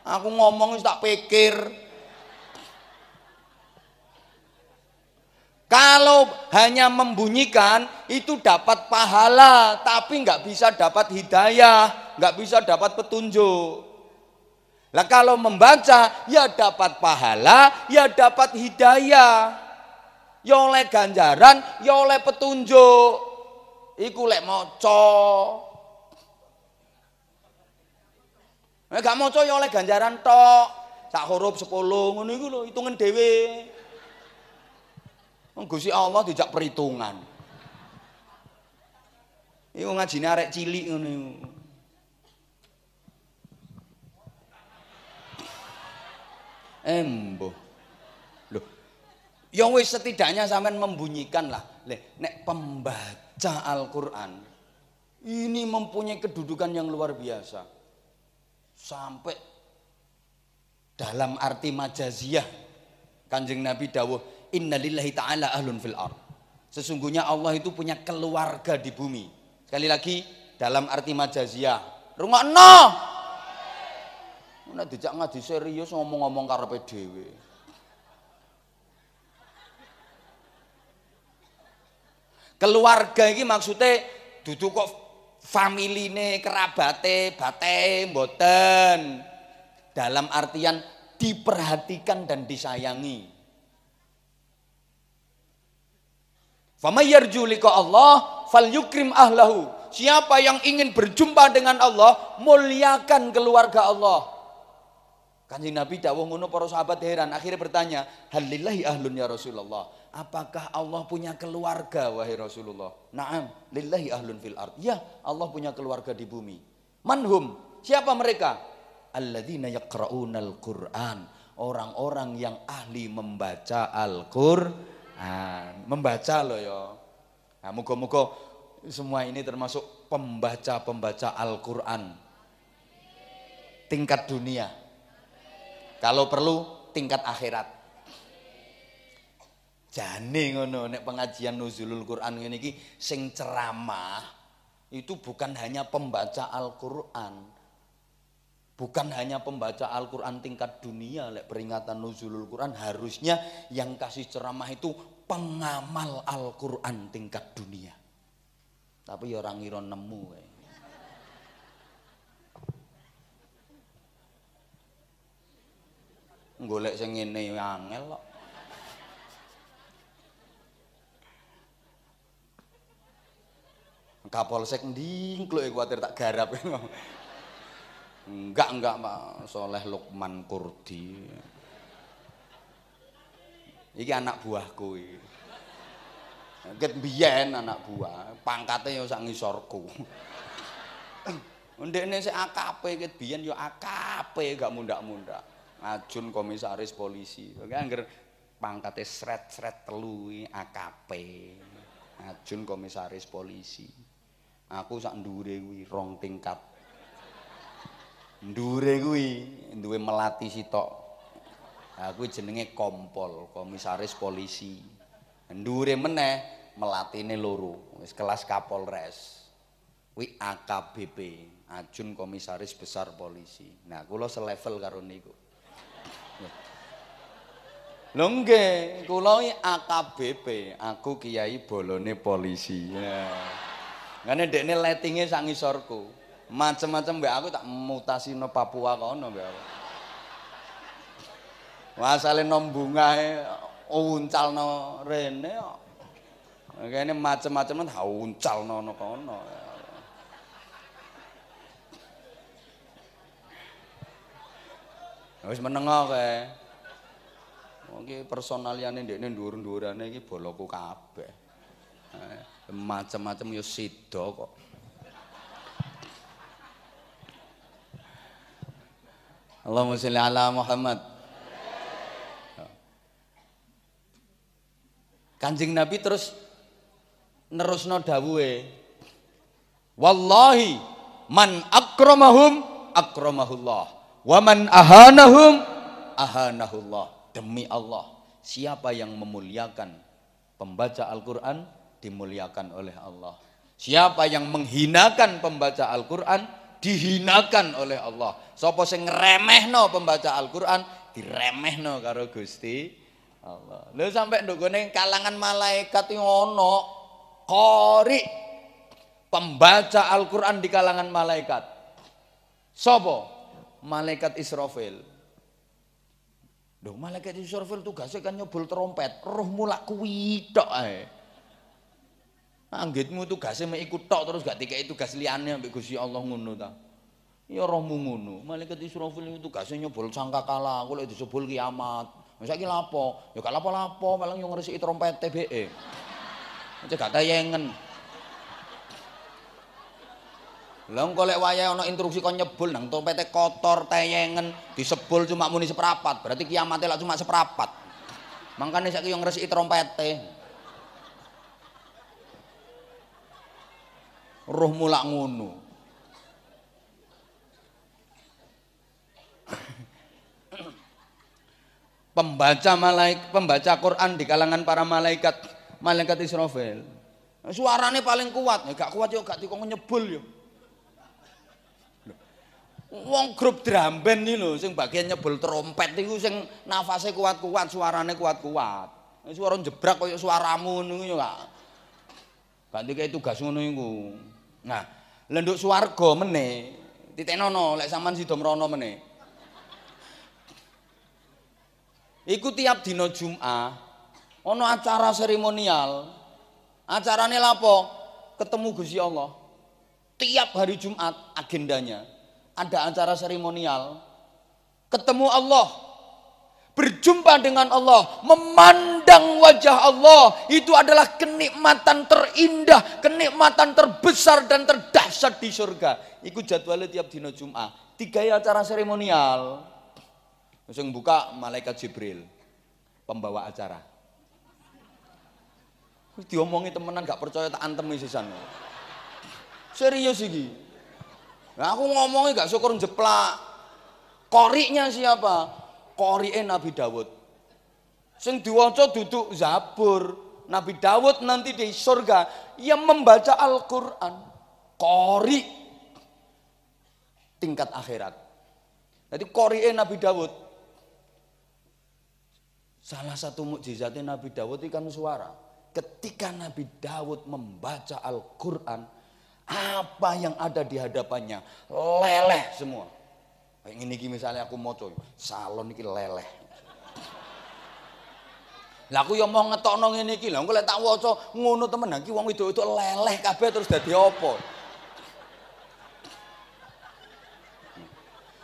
Aku ngomong wis tak pikir. Kalau hanya membunyikan itu dapat pahala, tapi nggak bisa dapat hidayah, nggak bisa dapat petunjuk lah kalau membaca ya dapat pahala, ya dapat hidayah. Ya oleh ganjaran, ya oleh petunjuk. Iku lek maca. Nek gak maca ya oleh ganjaran tok. Sak huruf 10 ngono iku lho hitungan dhewe. Oh, Gusti Allah dijak perhitungan. Iku ngajine arek cilik ngono iku. Embo. Loh. Ya wis setidaknya sampean membunyikan lah. nek pembaca Al-Qur'an ini mempunyai kedudukan yang luar biasa. Sampai dalam arti majaziyah Kanjeng Nabi dawuh innalillahi taala ahlun fil ar. Sesungguhnya Allah itu punya keluarga di bumi. Sekali lagi dalam arti majaziyah. Rungokno Nek dijak ngaji serius ngomong-ngomong karepe dhewe. Keluarga iki maksudnya dudu kok familine, kerabate, bate mboten. Dalam artian diperhatikan dan disayangi. Faman yarju Allah falyukrim ahlahu. Siapa yang ingin berjumpa dengan Allah, muliakan keluarga Allah. Kanjeng Nabi dakwah ngono para sahabat heran akhirnya bertanya, "Halillahi ahlun ya Rasulullah? Apakah Allah punya keluarga wahai Rasulullah?" "Na'am, lillahi ahlun fil ard." Ya, Allah punya keluarga di bumi. "Manhum? Siapa mereka?" "Alladzina yaqra'unal Qur'an." Orang-orang yang ahli membaca Al-Qur'an. Membaca loh ya. Nah, Moga-moga semua ini termasuk pembaca-pembaca Al-Qur'an tingkat dunia. Kalau perlu tingkat akhirat. Jane ngono nek pengajian nuzulul Quran ngene iki sing ceramah itu bukan hanya pembaca Al-Qur'an. Bukan hanya pembaca Al-Quran tingkat dunia, lek peringatan nuzulul Quran harusnya yang kasih ceramah itu pengamal Al-Quran tingkat dunia. Tapi ya orang ngira nemu. Ya. golek sing ngene angel kok. Kapolsek ndingkluke kuwatir tak garap. Enggak, enggak Pak Soleh Lukman Kurdi. Iki anak buahku iki. Ket biyen anak buah, pangkate yo sak ngisorku. Ndekne sik AKP ket biyen yo AKP gak mundak-mundak. ajun komisaris polisi kok anger pangkate sret-sret telu AKP ajun komisaris polisi aku sak ndure kuwi rong tingkat ndure kuwi duwe melati sitok aku jenenge kompol komisaris polisi ndure meneh melatine loro wis kelas kapolres kuwi AKBP ajun komisaris besar polisi nah kula selevel karo niku Lho nggih, kula AKBP, aku kiai bolone polisi. Ngene dekne lettinge sak ngisorku. Macem-macem mbek aku tak mutasi no Papua kono mbek aku. Masale nombungae uncalno rene kok. Ngene macem-macem tak uncalno ana kono. Wis meneng kok Oke personal ini, ini ndur durun ini boloku kabe. Eh, macam-macam yo sido kok. Allahumma sholli ala Muhammad. Kanjeng Nabi terus nerusno dawuhe. Wallahi man akramahum akramahullah wa man ahanahum ahanahullah demi Allah siapa yang memuliakan pembaca Al-Quran dimuliakan oleh Allah siapa yang menghinakan pembaca Al-Quran dihinakan oleh Allah sopo sing no pembaca Al-Quran diremeh diremehno karo Gusti Allah lho sampai ndukuning kalangan malaikat yang ono kori pembaca Al-Quran di kalangan malaikat sopo malaikat Israfil Loh malaikat Israfil tugasnya kan nyebul trompet, roh mulak kuwi tok ae. Anggitmu tugasnya mek iku tok terus gak dikai tugas liyane ambek Gusti Allah ngono ta. Ya rohmu ngono. Malaikat Israfil itu tugasnya nyebul sangkakala, aku lek disebul kiamat. Masa iki lapo? Ya gak lapo-lapo, malah yo ngresiki trompet TBE. Aja gak kayengen. Ya Lah engko lek wayahe ana instruksi kon nyebul nang tompete kotor teyengen disebul cuma muni seperapat, berarti kiamate lak cuma seperapat. Mangkane saiki yo ngresiki trompete. ruh mula ngono. pembaca malaik pembaca Quran di kalangan para malaikat malaikat Israfil suaranya paling kuat ya gak kuat yo gak dikon nyebul yo Wong grup drum band ini loh, sing bagian nyebel trompet itu sing nafasnya kuat-kuat, suarane kuat-kuat. Suara jebrak kayak suaramu nunggu ya Ganti kayak tugas ngono iku. Nah, lenduk mene, meneh. Nono lek saman si domrono mene. Iku tiap dino Jumat ono acara seremonial. Acarane lapo? Ketemu Gusti Allah. Tiap hari Jumat agendanya ada acara seremonial, ketemu Allah, berjumpa dengan Allah, memandang wajah Allah, itu adalah kenikmatan terindah, kenikmatan terbesar dan terdahsyat di surga. Ikut jadwalnya tiap dino Jum'ah. Tiga acara seremonial. Langsung buka malaikat Jibril, pembawa acara. Diomongi temenan gak percaya tak antem isisan. Serius sih Nah, aku ngomongnya gak syukur jeplak. Koriknya siapa? Koriknya Nabi Dawud. Sing diwaca duduk Zabur. Nabi Dawud nanti di surga yang membaca Al-Quran. Kori tingkat akhirat. Jadi kori Nabi Dawud. Salah satu mukjizatnya Nabi Dawud ikan suara. Ketika Nabi Dawud membaca Al-Quran, apa yang ada di hadapannya leleh semua. Kayak ini misalnya aku mau coy salon ini leleh. Lah aku ya mau ngetok nong ini lho, enggak lihat tak waca ngono temen lagi nah wong itu itu leleh kabe terus jadi opo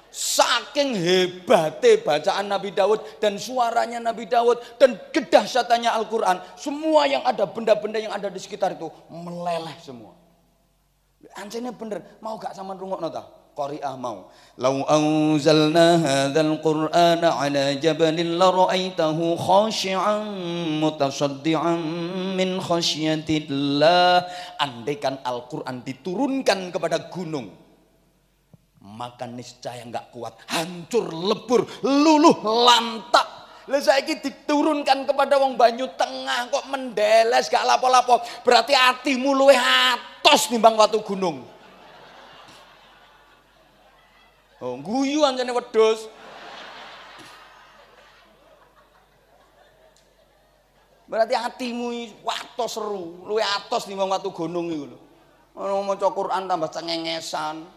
Saking hebatnya bacaan Nabi Daud dan suaranya Nabi Daud dan kedahsyatannya Al-Qur'an, semua yang ada benda-benda yang ada di sekitar itu meleleh semua. Anjene bener, mau gak sama rungok nota? Qari'ah mau. Lau anzalna hadzal qur'ana ala jabalin la ra'aitahu khashi'an mutasaddian min khasyatillah. Andaikan Al-Qur'an diturunkan kepada gunung, maka niscaya nggak kuat, hancur lebur, luluh lantak lah saiki diturunkan kepada wong banyu tengah kok mendeles gak lapo-lapo. Berarti atimu luwih atos Bang watu gunung. Oh, guyu anjane wedhus. Berarti hatimu watos seru, luwih atos Bang watu gunung iku lho. Ono maca Quran tambah cengengesan.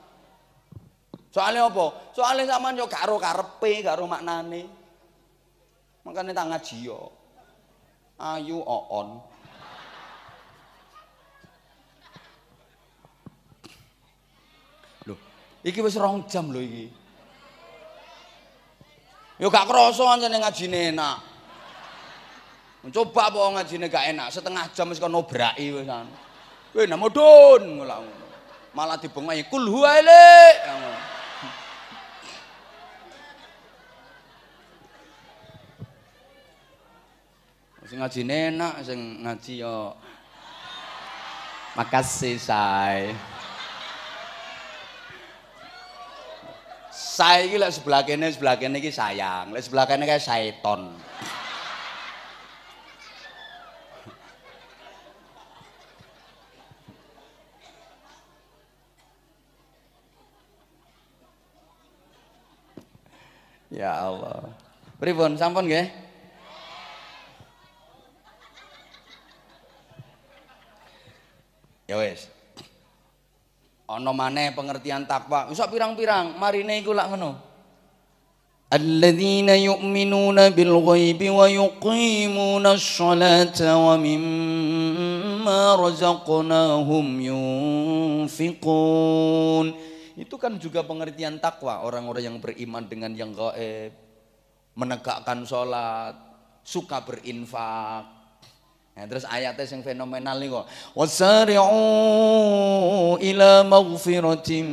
Soalnya apa? Soalnya sama yo gak karo karepe, gak karo maknane. makanya tak ngaji yo ayu oon Lho, iki wis rong jam lho iki yo gak kroso anjane ngaji enak mencoba bohong ngaji gak enak setengah jam wis kono brai wis kan we namo don malah dibengai kul huwa ile sing ngaji enak sing ngaji yo makasih say saya ini lek sebelah kene sebelah kene iki sayang lek sebelah kene kayak setan ya Allah pripun sampun nggih ono maneh pengertian takwa. Usah pirang-pirang, marine iku lak ngono. Alladzina yu'minuna bil ghaibi wa yuqimuna asy-shalata wa mimma razaqnahum yunfiqun. Itu kan juga pengertian takwa orang-orang yang beriman dengan yang gaib, menegakkan sholat, suka berinfak, Nah, terus ayatnya yang fenomenal nih kok. Wasari'u ila maghfiratin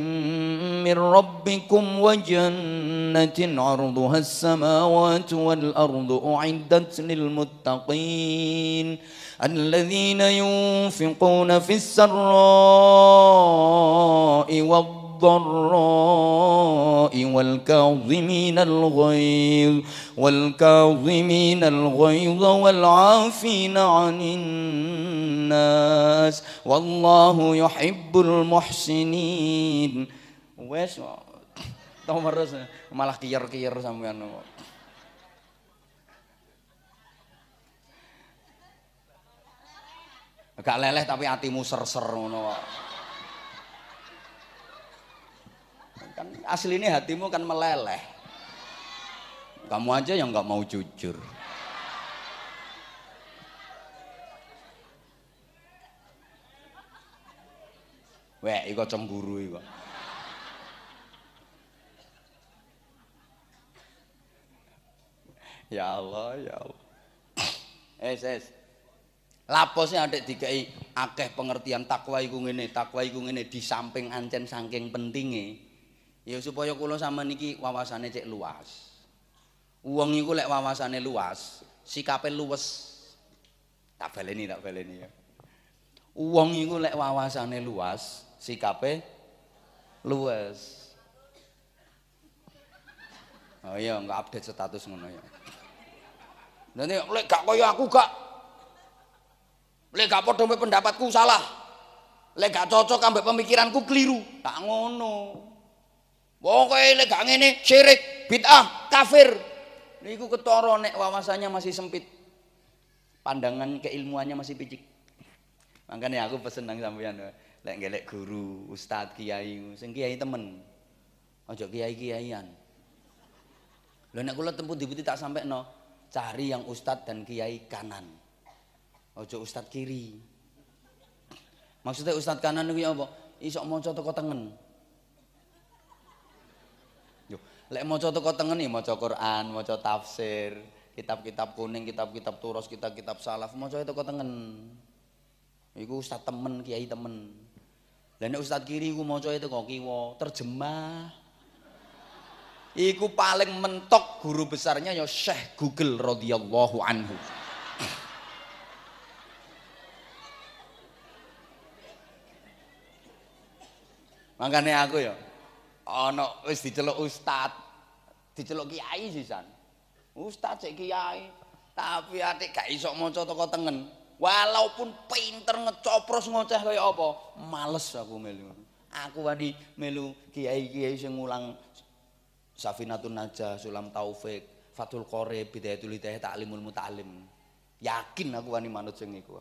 min rabbikum wa jannatin 'arduha as-samawati wal ardu u'iddat lil muttaqin alladhina yunfiquna fis sarra'i wa الضراء والكاظمين الغيظ والكاظمين الغيظ والعافين عن الناس والله يحب المحسنين wes tau meres malah kiyer-kiyer sampean Gak leleh tapi hatimu ser-ser ngono kok. Kan asli ini hatimu kan meleleh. Kamu aja yang nggak mau jujur. Weh, iko cemburu iko. Ya Allah, ya Allah. Eh, es, es. Laposnya adik dikai akeh pengertian takwa iku ngene, takwa iku ngene di samping ancen saking pentingnya ya supaya kula sama niki wawasane cek luas uang iku lek wawasane luas sikape luas tak baleni tak baleni ya uang iku lek wawasane luas sikape luas oh iya enggak update status ngono ya nanti lek gak koyo aku gak lek gak padha pendapatku salah lek gak cocok ambek pemikiranku keliru tak ngono Wong kowe lek gak ngene syirik, bid'ah, kafir. Niku ketara nek wawasannya masih sempit. Pandangan keilmuannya masih picik. Makanya aku pesen nang sampeyan lek ngelek guru, ustadz, kiai, sing kiai temen. Ojo kiai-kiaian. Lah nek kula tempu dibuti tak sampai no, cari yang ustadz dan kiai kanan. Ojo ustadz kiri. Maksudnya ustadz kanan itu ya apa? Isok mau teko tengen. Lek maca teko tengen ya maca Quran, maca tafsir, kitab-kitab kuning, kitab-kitab turus, kitab-kitab salaf, maca teko tengen. Iku ustaz temen, kiai temen. Lah nek ustaz kiri coto maca teko kiwa, terjemah. Iku paling mentok guru besarnya ya Syekh Google radhiyallahu anhu. Makanya aku ya, ana wis diceluk ustad diceluk kiai sisan ustad cek kiai tapi atik gak iso maca teko tengen walaupun pinter ngecopros ngoceh kaya apa males aku melu aku wani melu kiai-kiai sing ngulang Safinatun Najah Sulam Taufik Fatul Qore Bidayatul Hidayah Ta'limul Muta'alim yakin aku wani manut sing iku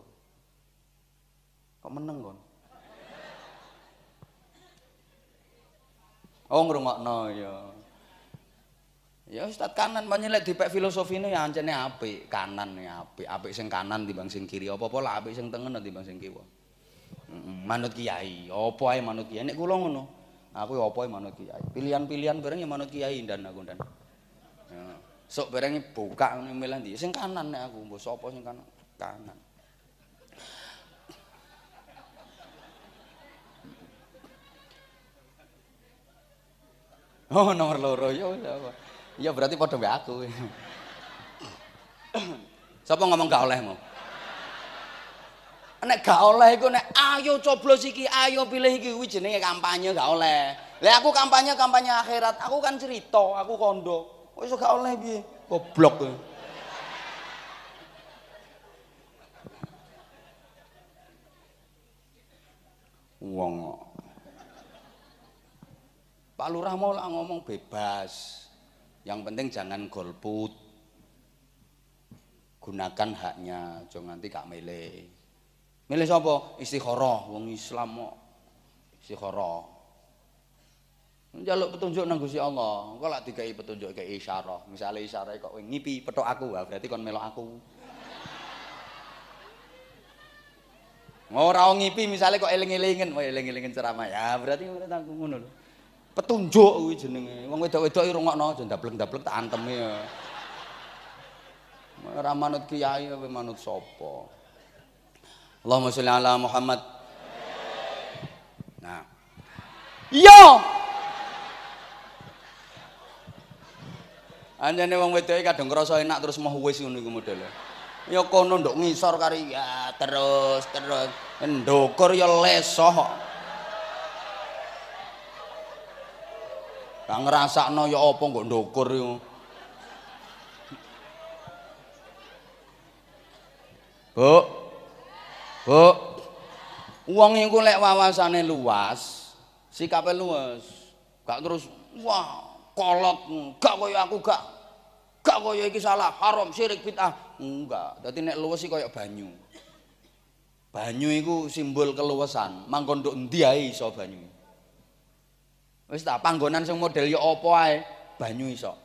kok meneng kok Oh makna, ya. Ya Ustaz kanan menyelek dipek filosofine ya ancene apik, kanan ya apik, apik sing kanan dibanding sing kiri apa-apa lah apik sing tengah dibanding sing kiwa. Manut kiai, apa ae manut kiai nek kula ngono. Aku ya apa ae manut kiai. Pilihan-pilihan bareng ya manut kiai ndan aku ndan. Sok bareng buka ngene milih ndi? Sing kanan nek aku, mbok sapa sing kanan? Kanan. Oh nomor loro ya Ya berarti padha mbek aku. Sapa ngomong gak olehmu? Nek gak oleh iku nek ayo coblos iki, ayo pilih iki kuwi jenenge kampanye gak oleh. Lah aku kampanye kampanye akhirat, aku kan cerita, aku kondo. Kok iso gak oleh piye? Goblok. Wong Pak Lurah mau lah ngomong bebas. Yang penting jangan golput. Gunakan haknya, jangan nanti gak milih. Milih siapa? istiqoroh wong Islam mau istiqoroh. Jaluk petunjuk nang Gusti Allah. Engko lak i petunjuk ke isyarah. Misale isyarah kok ngipi petok aku, berarti kon melok aku. Ora ngipi misalnya kok eling-elingen, wah eling-elingen ceramah. Ya berarti aku ngono lho petunjuk kuwi jenenge. Wong wedok-wedok iki rungokno aja ndableng-ndableng tak antemi ya. Ora manut kiai kowe manut sapa? Allahumma sholli ala Muhammad. Nah. Yo. Iya! Anjane wong wedoke kadang krasa enak terus mau wis ngono iku modele. Ya kono nduk ngisor kari ya terus terus endokur ya lesoh. Gak ngrasakno ya apa kok ndukur yo. Bu. Bu. Wong iku lek wawasane luas, sikape luas. Gak terus wah, kolot gak koyo aku gak. Gak koyo iki salah, haram, syirik, bid'ah. Enggak. Dadi nek luas iki koyo banyu. Banyu iku simbol keluasan. Mangkon nduk ndi ae iso banyu. Wis tak panggonan sing model ya apa ae, banyu iso.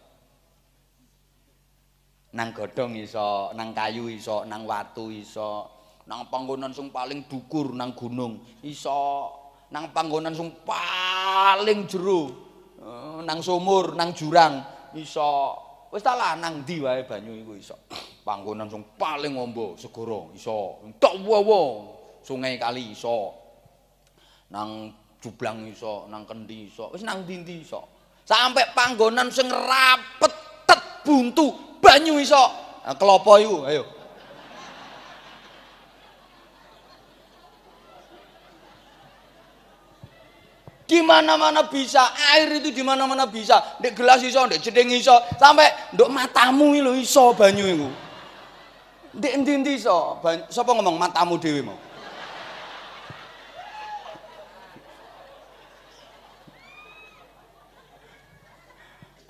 Nang godhong iso, nang kayu iso, nang watu iso, nang panggonan sing paling dhukur nang gunung iso, nang panggonan sing paling jero, eh, nang sumur, nang jurang iso. Wis ta lah nang ndi wae banyu iku iso. *clears throat* Panggonan sing paling ombo segara iso. Tok wowo, sungai kali iso. Nang jublang iso, nang kendi iso, wis nang dindi iso. Sampai panggonan sing rapet tet buntu banyu iso. Nah, kelopo iku, ayo. di mana-mana bisa, air itu di mana-mana bisa. Ndek gelas iso, ndek jeding iso, sampai ndok matamu iso banyu iku. Ndek endi-endi iso? Sapa ngomong matamu dhewe mau?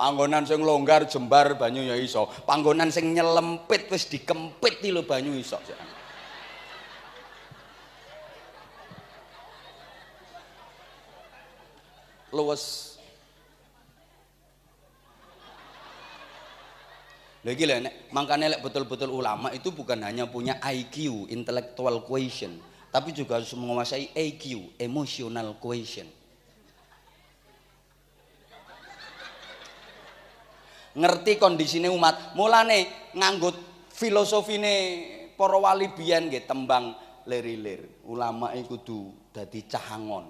Panggonan sing longgar jembar banyu ya iso. Panggonan sing nyelempit wis dikempit di lo banyu iso. Luwes. lagi lah nek makanya lek betul-betul ulama itu bukan hanya punya IQ, intellectual quotient, tapi juga harus menguasai EQ, emotional quotient. ngerti kondisine umat. Mulane nih filosofine para wali biyen nggih tembang lerilir, Ulama iku e kudu dadi cahangon,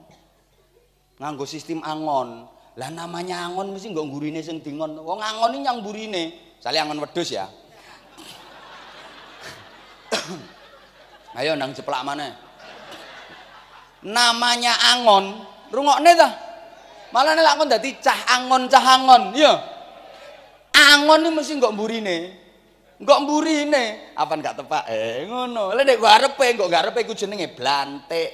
nganggut sistem angon. Lah namanya angon mesti nggo gurine sing dingon. Wong angon iki nyang burine. saya angon wedus ya. *coughs* Ayo nang ceplak mana? Namanya angon, rungokne ta? Malah nek kon dadi cah cahangon, cah angon, iya angon nih mesti nih nggak Nggo nih apa nggak tepak eh ngono. Lah nek gua arepe, nggak gak arepe iku jenenge blante.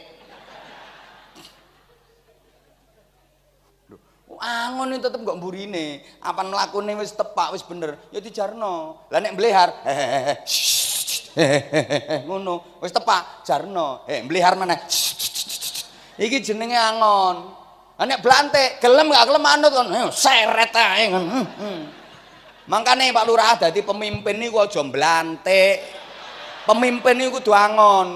angon itu tetep gak burine apa melakukan wis tepak wis bener ya jarno, lah nek belihar *laughs* ngono wis tepak jarno eh belihar mana *laughs* iki jenenge angon Anak belante, gelem gak gelem anut kon eh, seret ae ngono hmm, hmm. Makanya Pak Lurah jadi pemimpin ini gue jomblantik. Pemimpin ini gue duangon.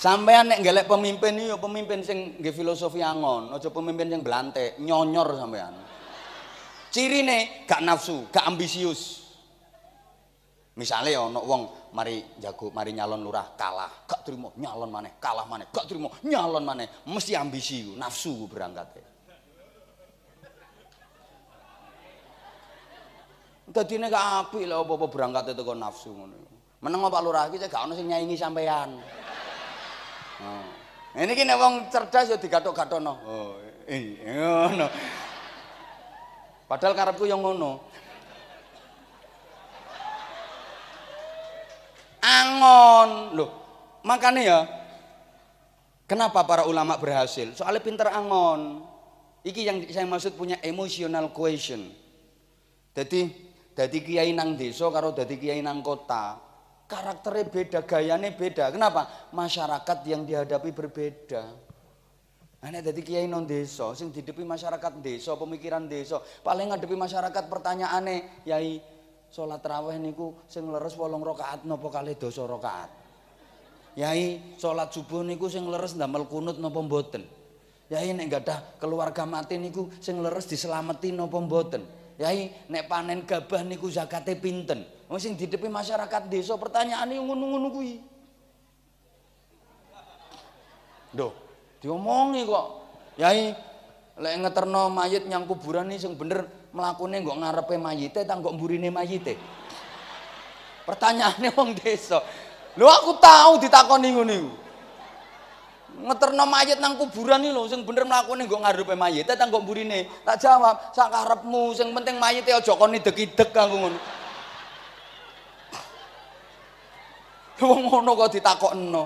Sampean nek gelek pemimpin iki ya pemimpin sing nggih filosofi angon, aja pemimpin yang belante nyonyor sampean. nih gak nafsu, gak ambisius. Misale ana wong mari jago mari nyalon lurah kalah, gak trimo nyalon maneh, kalah maneh, gak trimo nyalon maneh. Mesti ambisi nafsu berangkate. Dadi nek apik lho apa-apa berangkate teko nafsu ngono. Meneng Pak Lurah iki gak ono sing nyaingi sampean. Oh. Ini kini wong cerdas ya digatok-gatok no. Oh, iya, ngono. Padahal karepku yang ngono. angon loh makanya ya kenapa para ulama berhasil soalnya pinter angon iki yang saya maksud punya emotional question jadi dadi kiai nang desa karo dadi kiai nang kota karakternya beda gayanya beda kenapa masyarakat yang dihadapi berbeda Anak dadi kiai non desa, sing dihadapi masyarakat deso, pemikiran deso. paling ngadepi masyarakat pertanyaannya, yai salat tarawih niku sing leres 8 rakaat napa kalih dosa rakaat. Yai, salat subuh niku sing leres ndamel kunut napa mboten? Yai nek gadah keluarga mati niku sing leres dislameti napa mboten? Yai, nek panen gabah niku zakate pinten? Wong oh, sing didepi masyarakat desa pertanyaane ngono-ngono kuwi. Ndoh, diomongi kok. Yai, lek ngeterno mayit nyang kuburan iki sing bener melakukannya nggo ngarepe mayite tang nggo burine mayite? Pertanyaannya, wong desa. lo aku tahu ditakoni nih iku. Ngeterno mayit nang kuburan iki lo, sing bener mlakune nggo ngarepe mayite ta nggo mburine? Tak jawab, sak karepmu, sing penting mayite aja koni idek-idek aku ngono. *laughs* Wong ngono kok ditakokno.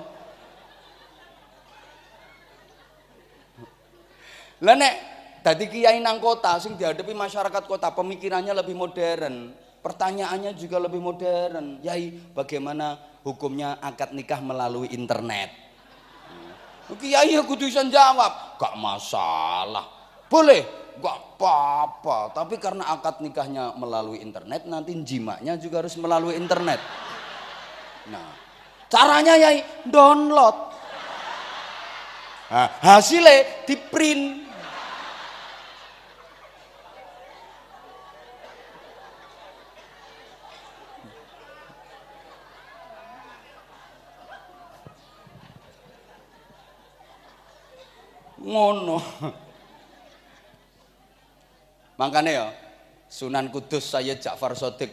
Lah nek Tadi kiai nang kota sing dihadapi masyarakat kota pemikirannya lebih modern, pertanyaannya juga lebih modern. Yai, bagaimana hukumnya akad nikah melalui internet? Hmm. Kiai aku ya bisa jawab, gak masalah. Boleh, gak apa-apa. Tapi karena akad nikahnya melalui internet, nanti jimaknya juga harus melalui internet. Nah, caranya yai download. Nah, hasilnya di print ngono. Makanya ya, Sunan Kudus saya Ja'far Sodik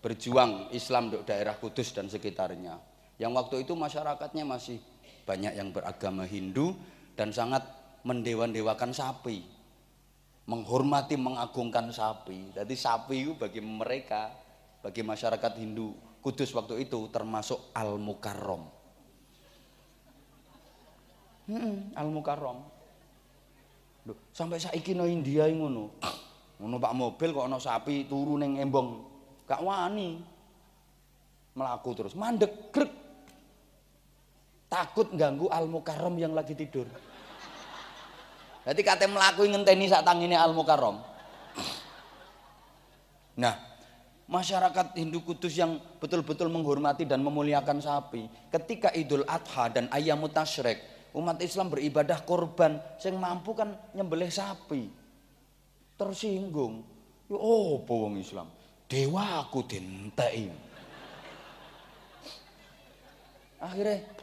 berjuang Islam di daerah Kudus dan sekitarnya. Yang waktu itu masyarakatnya masih banyak yang beragama Hindu dan sangat mendewan-dewakan sapi. Menghormati, mengagungkan sapi. Jadi sapi itu bagi mereka, bagi masyarakat Hindu Kudus waktu itu termasuk Al-Mukarram. Hmm, Al-Mukarram Loh, sampai saiki no India ngono. Ngono Pak mobil kok ana sapi turun ning embong. Gak wani. Melaku terus mandek grek. Takut ganggu Al Mukarram yang lagi tidur. Jadi kata melaku ngenteni saat tangine Al Mukarram. Nah, masyarakat Hindu Kudus yang betul-betul menghormati dan memuliakan sapi, ketika Idul Adha dan Ayam Mutasyrik, umat Islam beribadah korban sing mampu kan nyembelih sapi tersinggung yo oh, apa wong Islam dewa aku dintai akhirnya *coughs*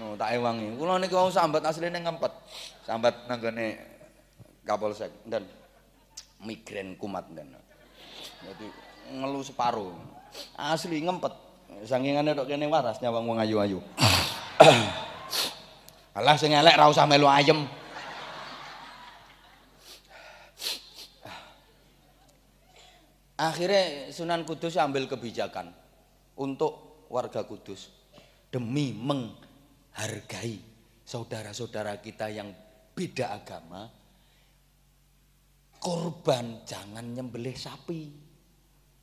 Oh, tak ewangi. Kulo niku wong sambat asline ning ngempet. Sambat nang Kapolsek dan migren kumat dan. Jadi ngelu separuh. Asli ngempet. Sangingane tok kene waras nyawang wong ayu-ayu. *clears throat* Alah sing elek ra melu ayem. Akhirnya Sunan Kudus ambil kebijakan untuk warga Kudus demi menghargai saudara-saudara kita yang beda agama korban jangan nyembelih sapi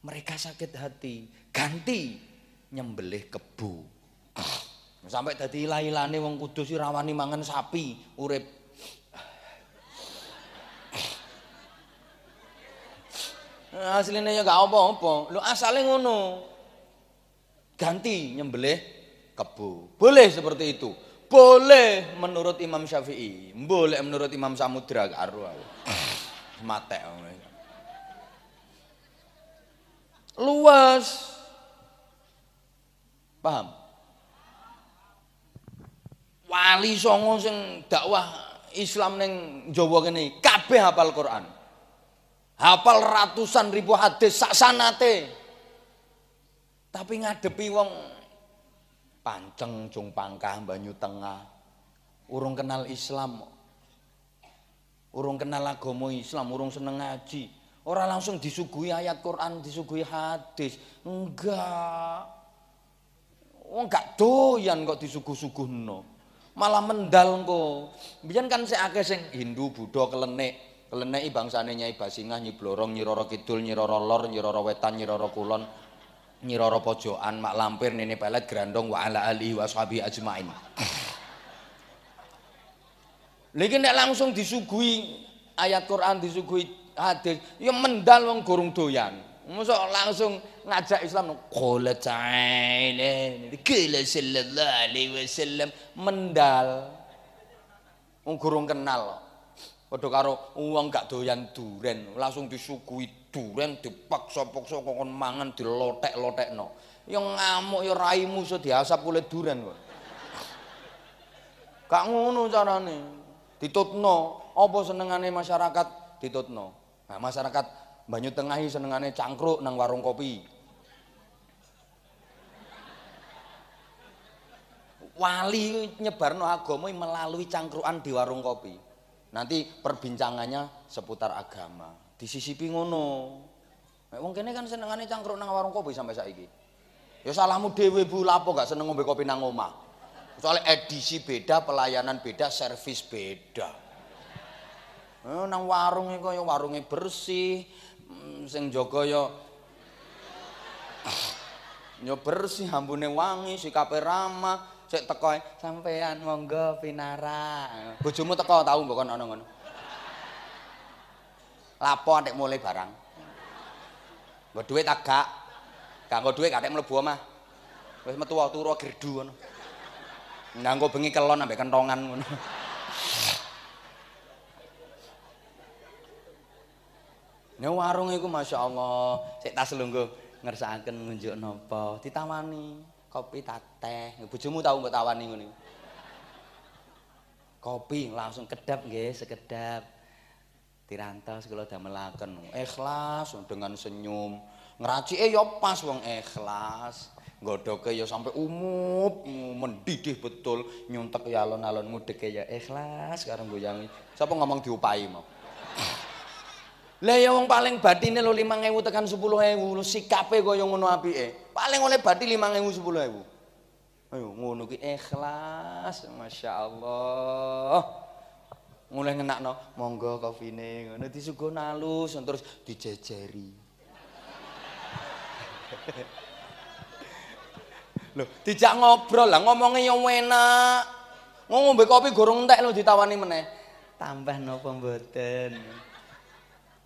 mereka sakit hati ganti nyembelih kebu. Sampai tadi lailane ilane wong kudus rawani mangan sapi urep aslinya ya gak apa-apa. Lu asale ngono. Ganti nyembelih kebu. Boleh seperti itu. Boleh menurut Imam Syafi'i, boleh menurut Imam Samudra karo mateng luas Paham? Wali songo sing dakwah Islam ning Jawa kene kabeh hafal Quran. Hafal ratusan ribu hadis sak sanate. Tapi ngadepi wong panceng jung pangkah Banyu Tengah urung kenal Islam. Urung kenal agama Islam, urung seneng ngaji. Ora langsung disuguhi ayat Quran, disuguhi hadis. Enggak. Wong oh, gak doyan kok disuguh no, Malah mendal engko. Biyen kan sik akeh sing Hindu, Buddha kelenek. Keleneki bangsane Nyai Basingah, Nyi Blorong, Nyi Roro Kidul, Nyi Roro Lor, Nyi Roro Wetan, Nyi Roro Kulon, Nyi Roro Pojokan, Mak Lampir, Nene Pelet, Grandong wa ala alihi washabi ajmain. Lagi nek langsung disuguhi ayat Quran disuguhi hadis, ya mendal wong gorong doyan. Masuk langsung ngajak Islam qala ta'ala qala sallallahu alaihi wasallam mendal wong gurung kenal padha karo wong gak doyan duren langsung disuguhi duren dipaksa-paksa kok mangan dilotek-lotekno yang ngamuk ya raimu iso diasap oleh duren kok gak ngono carane ditutno apa senengane masyarakat ditutno nah, masyarakat Banyu Tengahi senengane cangkruk nang warung kopi. Wali nyebarno agama melalui cangkruan di warung kopi. Nanti perbincangannya seputar agama. di sisi Nek wong kene kan senengane cangkruk nang warung kopi sampai saiki. Ya salahmu dhewe Bu, lapo gak seneng ngombe kopi nang omah. soalnya edisi beda, pelayanan beda, servis beda. Eh, nang kok warung warungnya bersih, Mm, sing jaga ya ah, yo bersih ambune wangi sikape ramah sik teko sampean monggo pinara bojomu teko tau mbok kono ngono lapo antek mulai barang nggo dhuwit agak kanggo dhuwit katik mlebu omah wis metu turu gerdu ngono nanggo bengi kelon ambek kentongan ngono Ini warung itu Masya Allah. Saya tak selungguh. Ngerasakan ngunjuk nopo. Ditawani. Kopi tak teh. Bujumu tau mbak tawani. Ini. Kopi langsung kedap nggih sekedap. Tiranto sekolah udah melakukan ikhlas dengan senyum. Ngeraci eh ya pas wong ikhlas. Godok ya sampai umup mendidih betul nyuntek ya alon-alon mudek ya ikhlas sekarang goyangi. Siapa ngomong diupai mau? Lah ya wong paling batine lho 5000 tekan 10000 lho sikape kaya ngono apike. Paling oleh bati 5000 10000. Ayo ngono ki ikhlas masyaallah. Mulai ngenakno monggo kopine ngono disuguh nalus terus dijejeri. *laughs* lho, dijak ngobrol lah ngomongnya yang enak. Ngombe kopi gorong entek lho ditawani meneh. Tambah nopo mboten.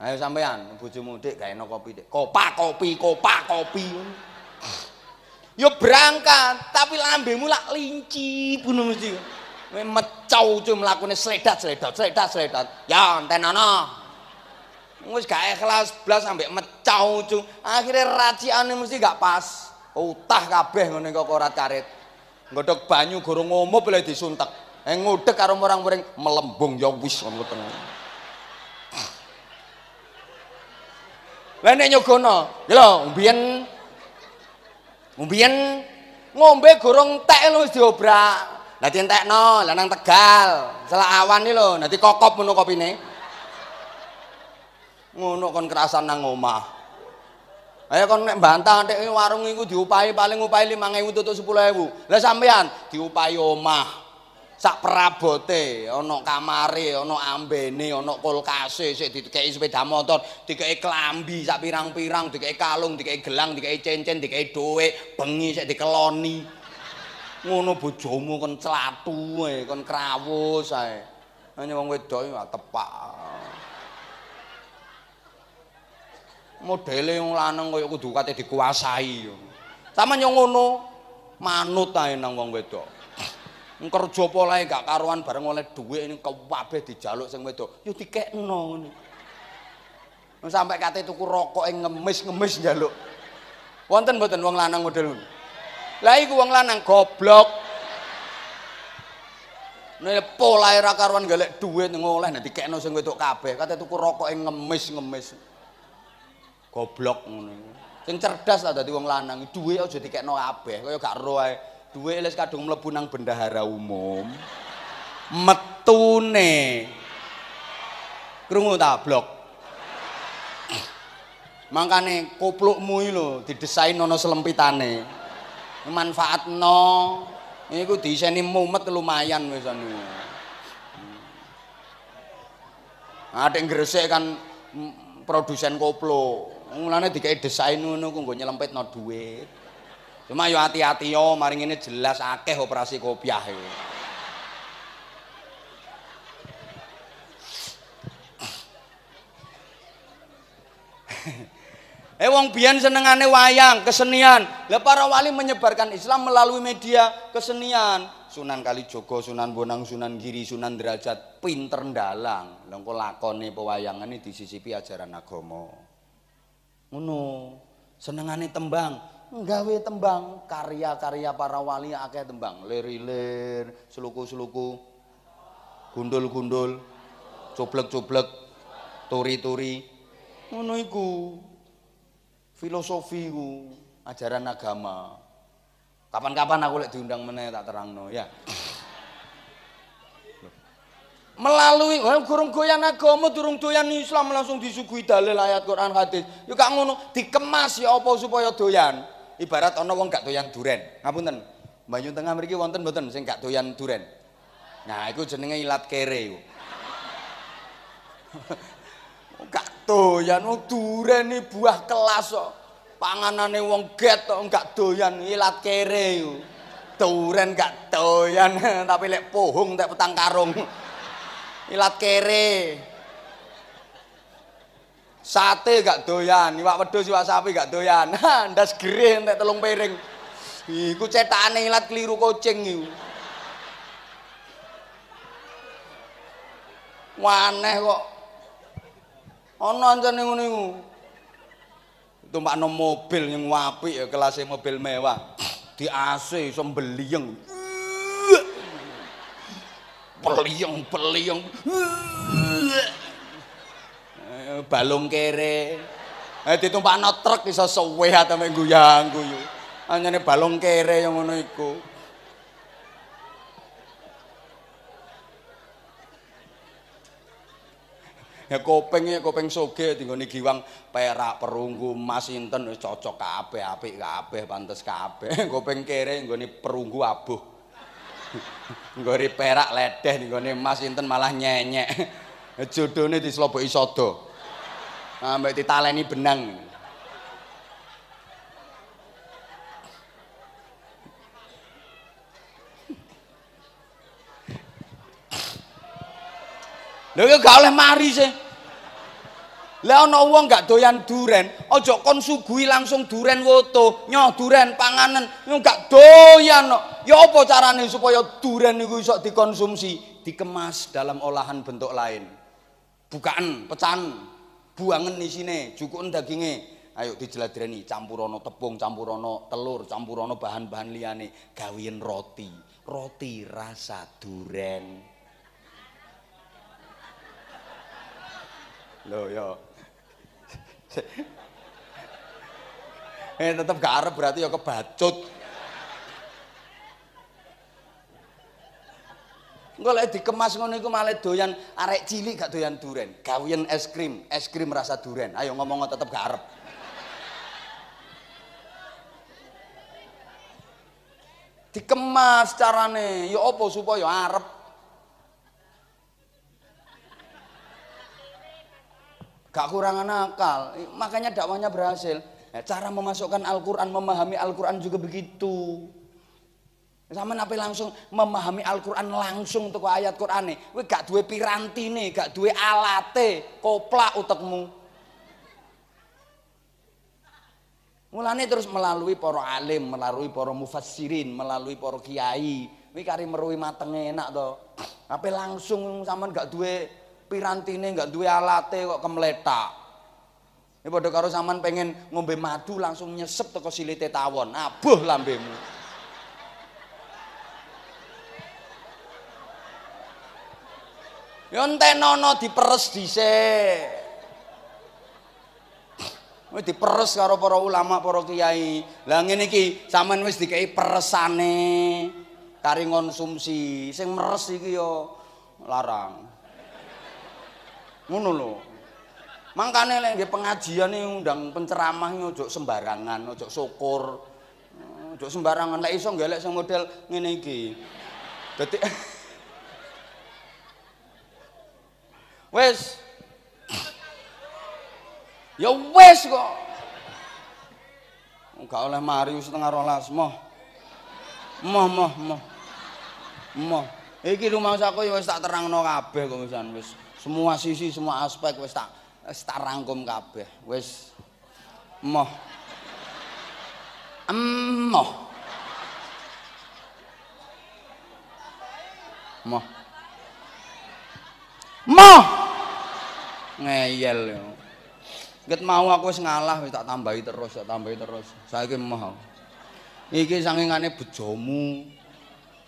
Ayo sampean, bojomu dik gawe kopi dik. Kopak kopi, kopak kopi. ya berangkat, tapi lambemu lak linci bunuh mesti. Kowe mecau cuy mlakune sledat sledat sledat sledat. Ya entenana. Wis gak ikhlas blas sampe mecau cu Akhire raciane mesti gak pas. Utah kabeh ngene kok ora karet. Ngodok banyu gorong ngomop oleh disuntek. Eh ngudek karo orang-orang melembung ya wis ngono tenan. Lainnya nyogono, ya lho, mbiyen mbiyen ngombe gorong tek lho wis Nanti Lah dientekno, lah nang Tegal, selak awan nih lo, nanti kokop kopi nih. Ngono kon kerasan nang omah. Ayo kon nek bantah nek warung iku diupahi paling upahi 5000 tutuk 10000. Lah sampean diupahi omah. sak perabote ana kamare ana ambene ana kulkase sik dikeki sepeda motor dikeki klambi sak pirang-pirang dikeki kalung dikeki gelang dikeki cincin dikeki dhuwit bengi sik dikeloni ngono bojomu kon celatu ae kon krawus ae nyong wong wedok tepak modele wong lanang kaya kudu kate dikuasai sampeyan ngono manut ae nang wong wedok kerja polae gak karuan bareng oleh duit ini kabeh dijaluk sing wedok yo dikekno ngene sampai itu tuku rokok ngemis-ngemis jaluk, wonten mboten wong lanang model ini lah iku wong lanang goblok Nek pola ra karuan golek dhuwit ngoleh nek dikekno sing wedok kabeh itu tuku rokok ngemis-ngemis goblok ini yang cerdas lah dadi wong lanang duit aja dikekno kabeh kaya gak roy duwe les kadung mlebu nang bendahara umum metune krungu ta blok makanya koplukmu iki lho didesain ana selempitane manfaatno iku desaini mumet lumayan wis hmm. anu yang gresek kan produsen koplo. Mulane dikai desain ngono ku nggo nyelempitno duit. Cuma yo hati-hati yo, mari ini jelas akeh operasi kopiah yo. eh wong biyen senengane wayang, kesenian. Lah para wali menyebarkan Islam melalui media kesenian. Sunan Kalijogo, Sunan Bonang, Sunan Giri, Sunan Derajat, pinter ndalang. Lah engko lakone pewayangane disisipi ajaran agama. Ngono. Senengane tembang, nggawe tembang karya-karya para wali akeh tembang lirir seluku-seluku gundul-gundul coblek-coblek turi-turi ngono iku filosofi ku ajaran agama kapan-kapan aku lek diundang meneh tak terangno ya melalui eh, kurung goyan agama durung doyan Islam langsung disuguhi dalil ayat Quran hadis yuk kak ngono dikemas ya apa supaya doyan ibarat ana wong gak doyan duren. Ngapunten. Banyu Tengah mriki wonten mboten sing gak doyan duren. Nah, iku jenenge ilat kere iku. *laughs* gak doyan wong oh, duren iki buah kelas kok. Oh. Panganane wong get kok oh, gak doyan ilat kere iku. Duren gak doyan *laughs* tapi lek pohong tak petang karung. *laughs* ilat kere. sate gak doyan, iwak wedhus iwak sapi gak doyan. *laughs* Ndas greh entek telung piring. Iku cetakane ilat keliru kucing iku. Waneh kok. Ana ancane ngono iku. Tumpakno mobil sing apik ya kelas mobil mewah. Di AC iso mbeliyeng. Beliyeng, beliyeng. balung kere. Eh ditumpakno truk iso suwe ateme guyang-guyu. Anyane balung kere yang ngono iku. Ya kopeng ya kopeng soge tinggone giwang perak perunggu emas sinten cocok kabeh apik kabeh pantes kabeh *laughs* kopeng kere nggone perunggu abuh *laughs* nggone perak ledeh nggone emas sinten malah nyenyek *laughs* jodone disloboki sodo Ambek ah, ditaleni benang. Lha kok gak oleh mari sih. Lah ana wong gak doyan duren, aja kon suguhi langsung duren woto, nyoh duren panganan, yo gak doyan kok. Ya apa carane supaya duren niku iso dikonsumsi, dikemas dalam olahan bentuk lain. Bukaan, pecahan, buangen di sini, cukup dagingnya. Ayo dijeladreni, campurono tepung, campurono telur, campurono bahan-bahan liane, gawin roti, roti rasa duren. Lho, ya. eh tetep gak arep berarti ya kebacut. Engko lagi dikemas ngono itu malah doyan arek cilik gak doyan duren. Kawin es krim, es krim rasa duren. Ayo ngomong ngomong tetep gak arep. Dikemas carane, ya opo supaya arep. Gak kurang akal Makanya dakwahnya berhasil. Nah, cara memasukkan Al-Qur'an, memahami Al-Qur'an juga begitu. Sama nape langsung memahami Al-Quran langsung untuk ayat Quran nih. Wih gak dua piranti nih, gak alat alate, kopla utekmu. Mulane terus melalui poro alim, melalui poro mufassirin, melalui poro kiai. Wih kari merui mateng enak to. Nape langsung sama gak dua piranti nih, gak dua alate kok kemletak. Ini ya pada karo zaman pengen ngombe madu langsung nyesep teko silite tawon. Abuh lambemu. Ya entenono diperes dice, Wis diperes karo para ulama, para kiai. Lah ngene iki sampean wis dikei peresane kari konsumsi. Sing meres iki ya larang. Ngono lho. Mangkane lek nggih pengajian undang penceramah ojo sembarangan, ojo syukur. Ojo sembarangan lek iso nggih lek sing model ngene iki. Dadi *laughs* Wes. Ya wes kok. Enggak oleh mari setengah rolas moh. Moh moh moh. Moh. Iki rumah saku ya wis tak terangno kabeh kok misan wis semua sisi semua aspek wis tak wis tak rangkum kabeh wis moh emoh moh moh, moh. ngeyel yo. mau aku wis ngalah wis tak tambahi terus tak tambahi terus. Saiki mah. Iki sangingane bojomu.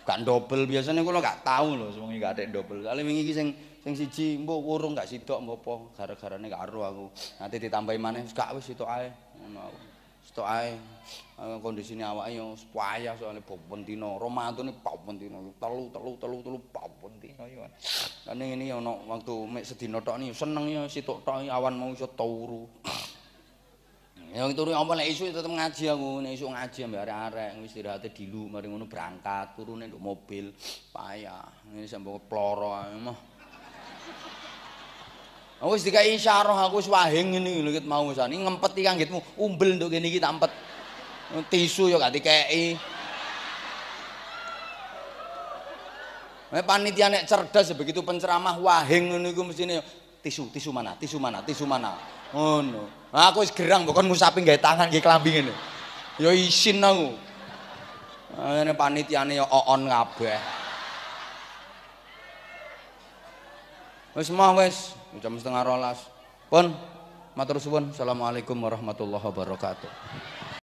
Gak dobel, biasane kula gak tahu lho sewengi gak tek ndobel. Kali wingi iki sing sing siji mbok wurung gak sidok, mbok apa gara-garane karo aku. Nanti ditambahi maneh gak wis sitok ae. Ngono aku. Sitok Eh, kondisine awake yo payah soalnya bopen dina romantune bopen dina telu telu telu telu bopen dina yo kan ngene ana waktu mek sedina tok ni seneng yo sitok tok awan mau iso turu yo turu apa lek isuk tetep ngaji aku nek isuk ngaji ambek arek-arek wis dirate dilu mari ngono berangkat turune nduk mobil payah ngene sambung ploro mah Aku wis dikai isyarah aku wis wahing ngene lho mau sani ah, ngempeti kanggitmu umbel nduk kene iki tak empet Tisu ya gak dikeki. Nek panitia nek cerdas ya begitu penceramah wahing ngono iku mesine tisu, tisu mana, tisu mana, tisu mana. Oh, no, aku wis gerang kok ngusapi gawe tangan nggih klambi ngene. Ya isin aku. Ini panitiane ya on kabeh. Wis mah wis jam setengah rolas. Pun matur suwun. Assalamualaikum warahmatullahi wabarakatuh.